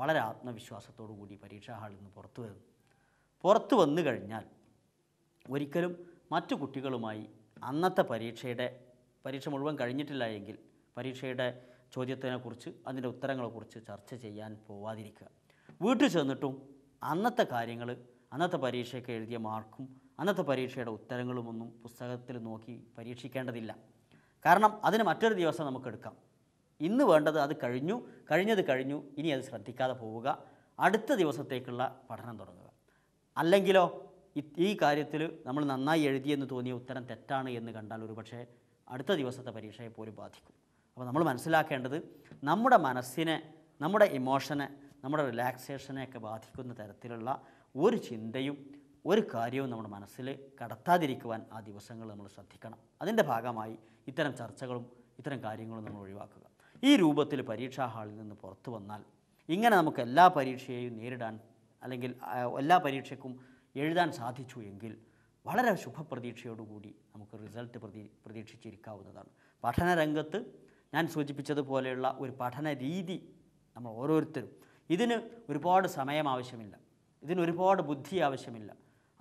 വളരെ ആത്മവിശ്വാസത്തോടു കൂടി പരീക്ഷാ ഹാളിൽ നിന്ന് പുറത്തു വരുന്നു പുറത്തു വന്നു കഴിഞ്ഞാൽ ഒരിക്കലും മറ്റു കുട്ടികളുമായി അന്നത്തെ പരീക്ഷയുടെ പരീക്ഷ മുഴുവൻ കഴിഞ്ഞിട്ടില്ല എങ്കിൽ പരീക്ഷയുടെ ചോദ്യത്തിനെക്കുറിച്ച് അതിൻ്റെ ഉത്തരങ്ങളെക്കുറിച്ച് ചർച്ച ചെയ്യാൻ പോവാതിരിക്കുക വീട്ടിൽ ചെന്നിട്ടും അന്നത്തെ കാര്യങ്ങൾ അന്നത്തെ പരീക്ഷയ്ക്ക് എഴുതിയ മാർക്കും അന്നത്തെ പരീക്ഷയുടെ ഉത്തരങ്ങളുമൊന്നും പുസ്തകത്തിൽ നോക്കി പരീക്ഷിക്കേണ്ടതില്ല കാരണം അതിന് മറ്റൊരു ദിവസം നമുക്കെടുക്കാം ഇന്ന് വേണ്ടത് അത് കഴിഞ്ഞു കഴിഞ്ഞത് കഴിഞ്ഞു ഇനി അത് ശ്രദ്ധിക്കാതെ പോവുക അടുത്ത ദിവസത്തേക്കുള്ള പഠനം തുടങ്ങുക അല്ലെങ്കിലോ ഈ കാര്യത്തിൽ നമ്മൾ നന്നായി എഴുതിയെന്ന് തോന്നിയ ഉത്തരം തെറ്റാണ് എന്ന് കണ്ടാൽ ഒരുപക്ഷെ അടുത്ത ദിവസത്തെ പരീക്ഷയെ പോലും ബാധിക്കും അപ്പോൾ നമ്മൾ മനസ്സിലാക്കേണ്ടത് നമ്മുടെ മനസ്സിനെ നമ്മുടെ ഇമോഷനെ നമ്മുടെ റിലാക്സേഷനെ ഒക്കെ ബാധിക്കുന്ന തരത്തിലുള്ള ഒരു ചിന്തയും ഒരു കാര്യവും നമ്മുടെ മനസ്സിൽ കടത്താതിരിക്കുവാൻ ആ ദിവസങ്ങൾ നമ്മൾ ശ്രദ്ധിക്കണം അതിൻ്റെ ഭാഗമായി ഇത്തരം ചർച്ചകളും ഇത്തരം കാര്യങ്ങളും നമ്മൾ ഒഴിവാക്കുക ഈ രൂപത്തിൽ പരീക്ഷാ ഹാളിൽ നിന്ന് പുറത്തു വന്നാൽ ഇങ്ങനെ നമുക്ക് എല്ലാ പരീക്ഷയെയും നേരിടാൻ അല്ലെങ്കിൽ എല്ലാ പരീക്ഷയ്ക്കും എഴുതാൻ സാധിച്ചു എങ്കിൽ വളരെ ശുഭപ്രതീക്ഷയോടുകൂടി നമുക്ക് റിസൾട്ട് പ്രതീ പ്രതീക്ഷിച്ചിരിക്കാവുന്നതാണ് പഠനരംഗത്ത് ഞാൻ സൂചിപ്പിച്ചതുപോലെയുള്ള ഒരു പഠന രീതി നമ്മൾ ഓരോരുത്തരും ഇതിന് ഒരുപാട് സമയം ആവശ്യമില്ല ഇതിന് ഒരുപാട് ബുദ്ധി ആവശ്യമില്ല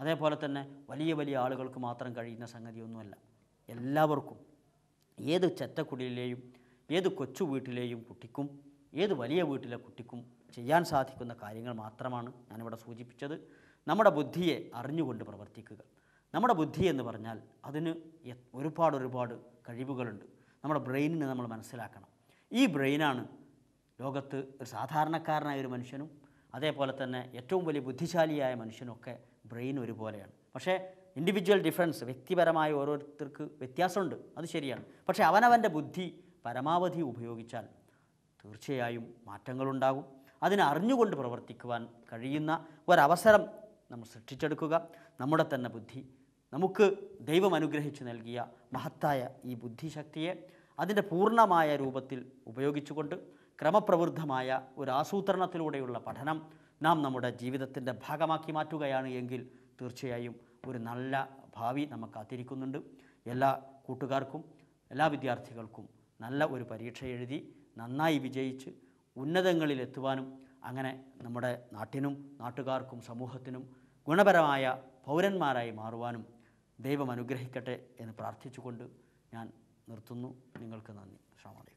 അതേപോലെ തന്നെ വലിയ വലിയ ആളുകൾക്ക് മാത്രം കഴിയുന്ന സംഗതിയൊന്നുമല്ല എല്ലാവർക്കും ഏത് ചെറ്റക്കുടിയിലെയും ഏത് കൊച്ചു വീട്ടിലെയും കുട്ടിക്കും ഏത് വലിയ വീട്ടിലെ കുട്ടിക്കും ചെയ്യാൻ സാധിക്കുന്ന കാര്യങ്ങൾ മാത്രമാണ് ഞാനിവിടെ സൂചിപ്പിച്ചത് നമ്മുടെ ബുദ്ധിയെ അറിഞ്ഞുകൊണ്ട് പ്രവർത്തിക്കുക നമ്മുടെ ബുദ്ധി എന്ന് പറഞ്ഞാൽ അതിന് ഒരുപാട് ഒരുപാട് കഴിവുകളുണ്ട് നമ്മുടെ ബ്രെയിനിനെ നമ്മൾ മനസ്സിലാക്കണം ഈ ബ്രെയിനാണ് ലോകത്ത് ഒരു സാധാരണക്കാരനായ ഒരു മനുഷ്യനും അതേപോലെ തന്നെ ഏറ്റവും വലിയ ബുദ്ധിശാലിയായ മനുഷ്യനൊക്കെ ബ്രെയിൻ ഒരുപോലെയാണ് പക്ഷേ ഇൻഡിവിജ്വൽ ഡിഫറൻസ് വ്യക്തിപരമായ ഓരോരുത്തർക്ക് വ്യത്യാസമുണ്ട് അത് ശരിയാണ് പക്ഷേ അവനവൻ്റെ ബുദ്ധി പരമാവധി ഉപയോഗിച്ചാൽ തീർച്ചയായും മാറ്റങ്ങളുണ്ടാകും അതിനറിഞ്ഞുകൊണ്ട് പ്രവർത്തിക്കുവാൻ കഴിയുന്ന ഒരവസരം നമ്മൾ സൃഷ്ടിച്ചെടുക്കുക നമ്മുടെ തന്നെ ബുദ്ധി നമുക്ക് ദൈവം അനുഗ്രഹിച്ചു നൽകിയ മഹത്തായ ഈ ബുദ്ധിശക്തിയെ അതിൻ്റെ പൂർണ്ണമായ രൂപത്തിൽ ഉപയോഗിച്ചുകൊണ്ട് ക്രമപ്രവൃദ്ധമായ ഒരു ആസൂത്രണത്തിലൂടെയുള്ള പഠനം നാം നമ്മുടെ ജീവിതത്തിൻ്റെ ഭാഗമാക്കി മാറ്റുകയാണ് എങ്കിൽ തീർച്ചയായും ഒരു നല്ല ഭാവി നമുക്ക് കാത്തിരിക്കുന്നുണ്ട് എല്ലാ കൂട്ടുകാർക്കും എല്ലാ വിദ്യാർത്ഥികൾക്കും നല്ല ഒരു പരീക്ഷ എഴുതി നന്നായി വിജയിച്ച് ഉന്നതങ്ങളിലെത്തുവാനും അങ്ങനെ നമ്മുടെ നാട്ടിനും നാട്ടുകാർക്കും സമൂഹത്തിനും ഗുണപരമായ പൗരന്മാരായി മാറുവാനും ദൈവം അനുഗ്രഹിക്കട്ടെ എന്ന് പ്രാർത്ഥിച്ചുകൊണ്ട് ഞാൻ നിർത്തുന്നു നിങ്ങൾക്ക് നന്ദി അസ്സാം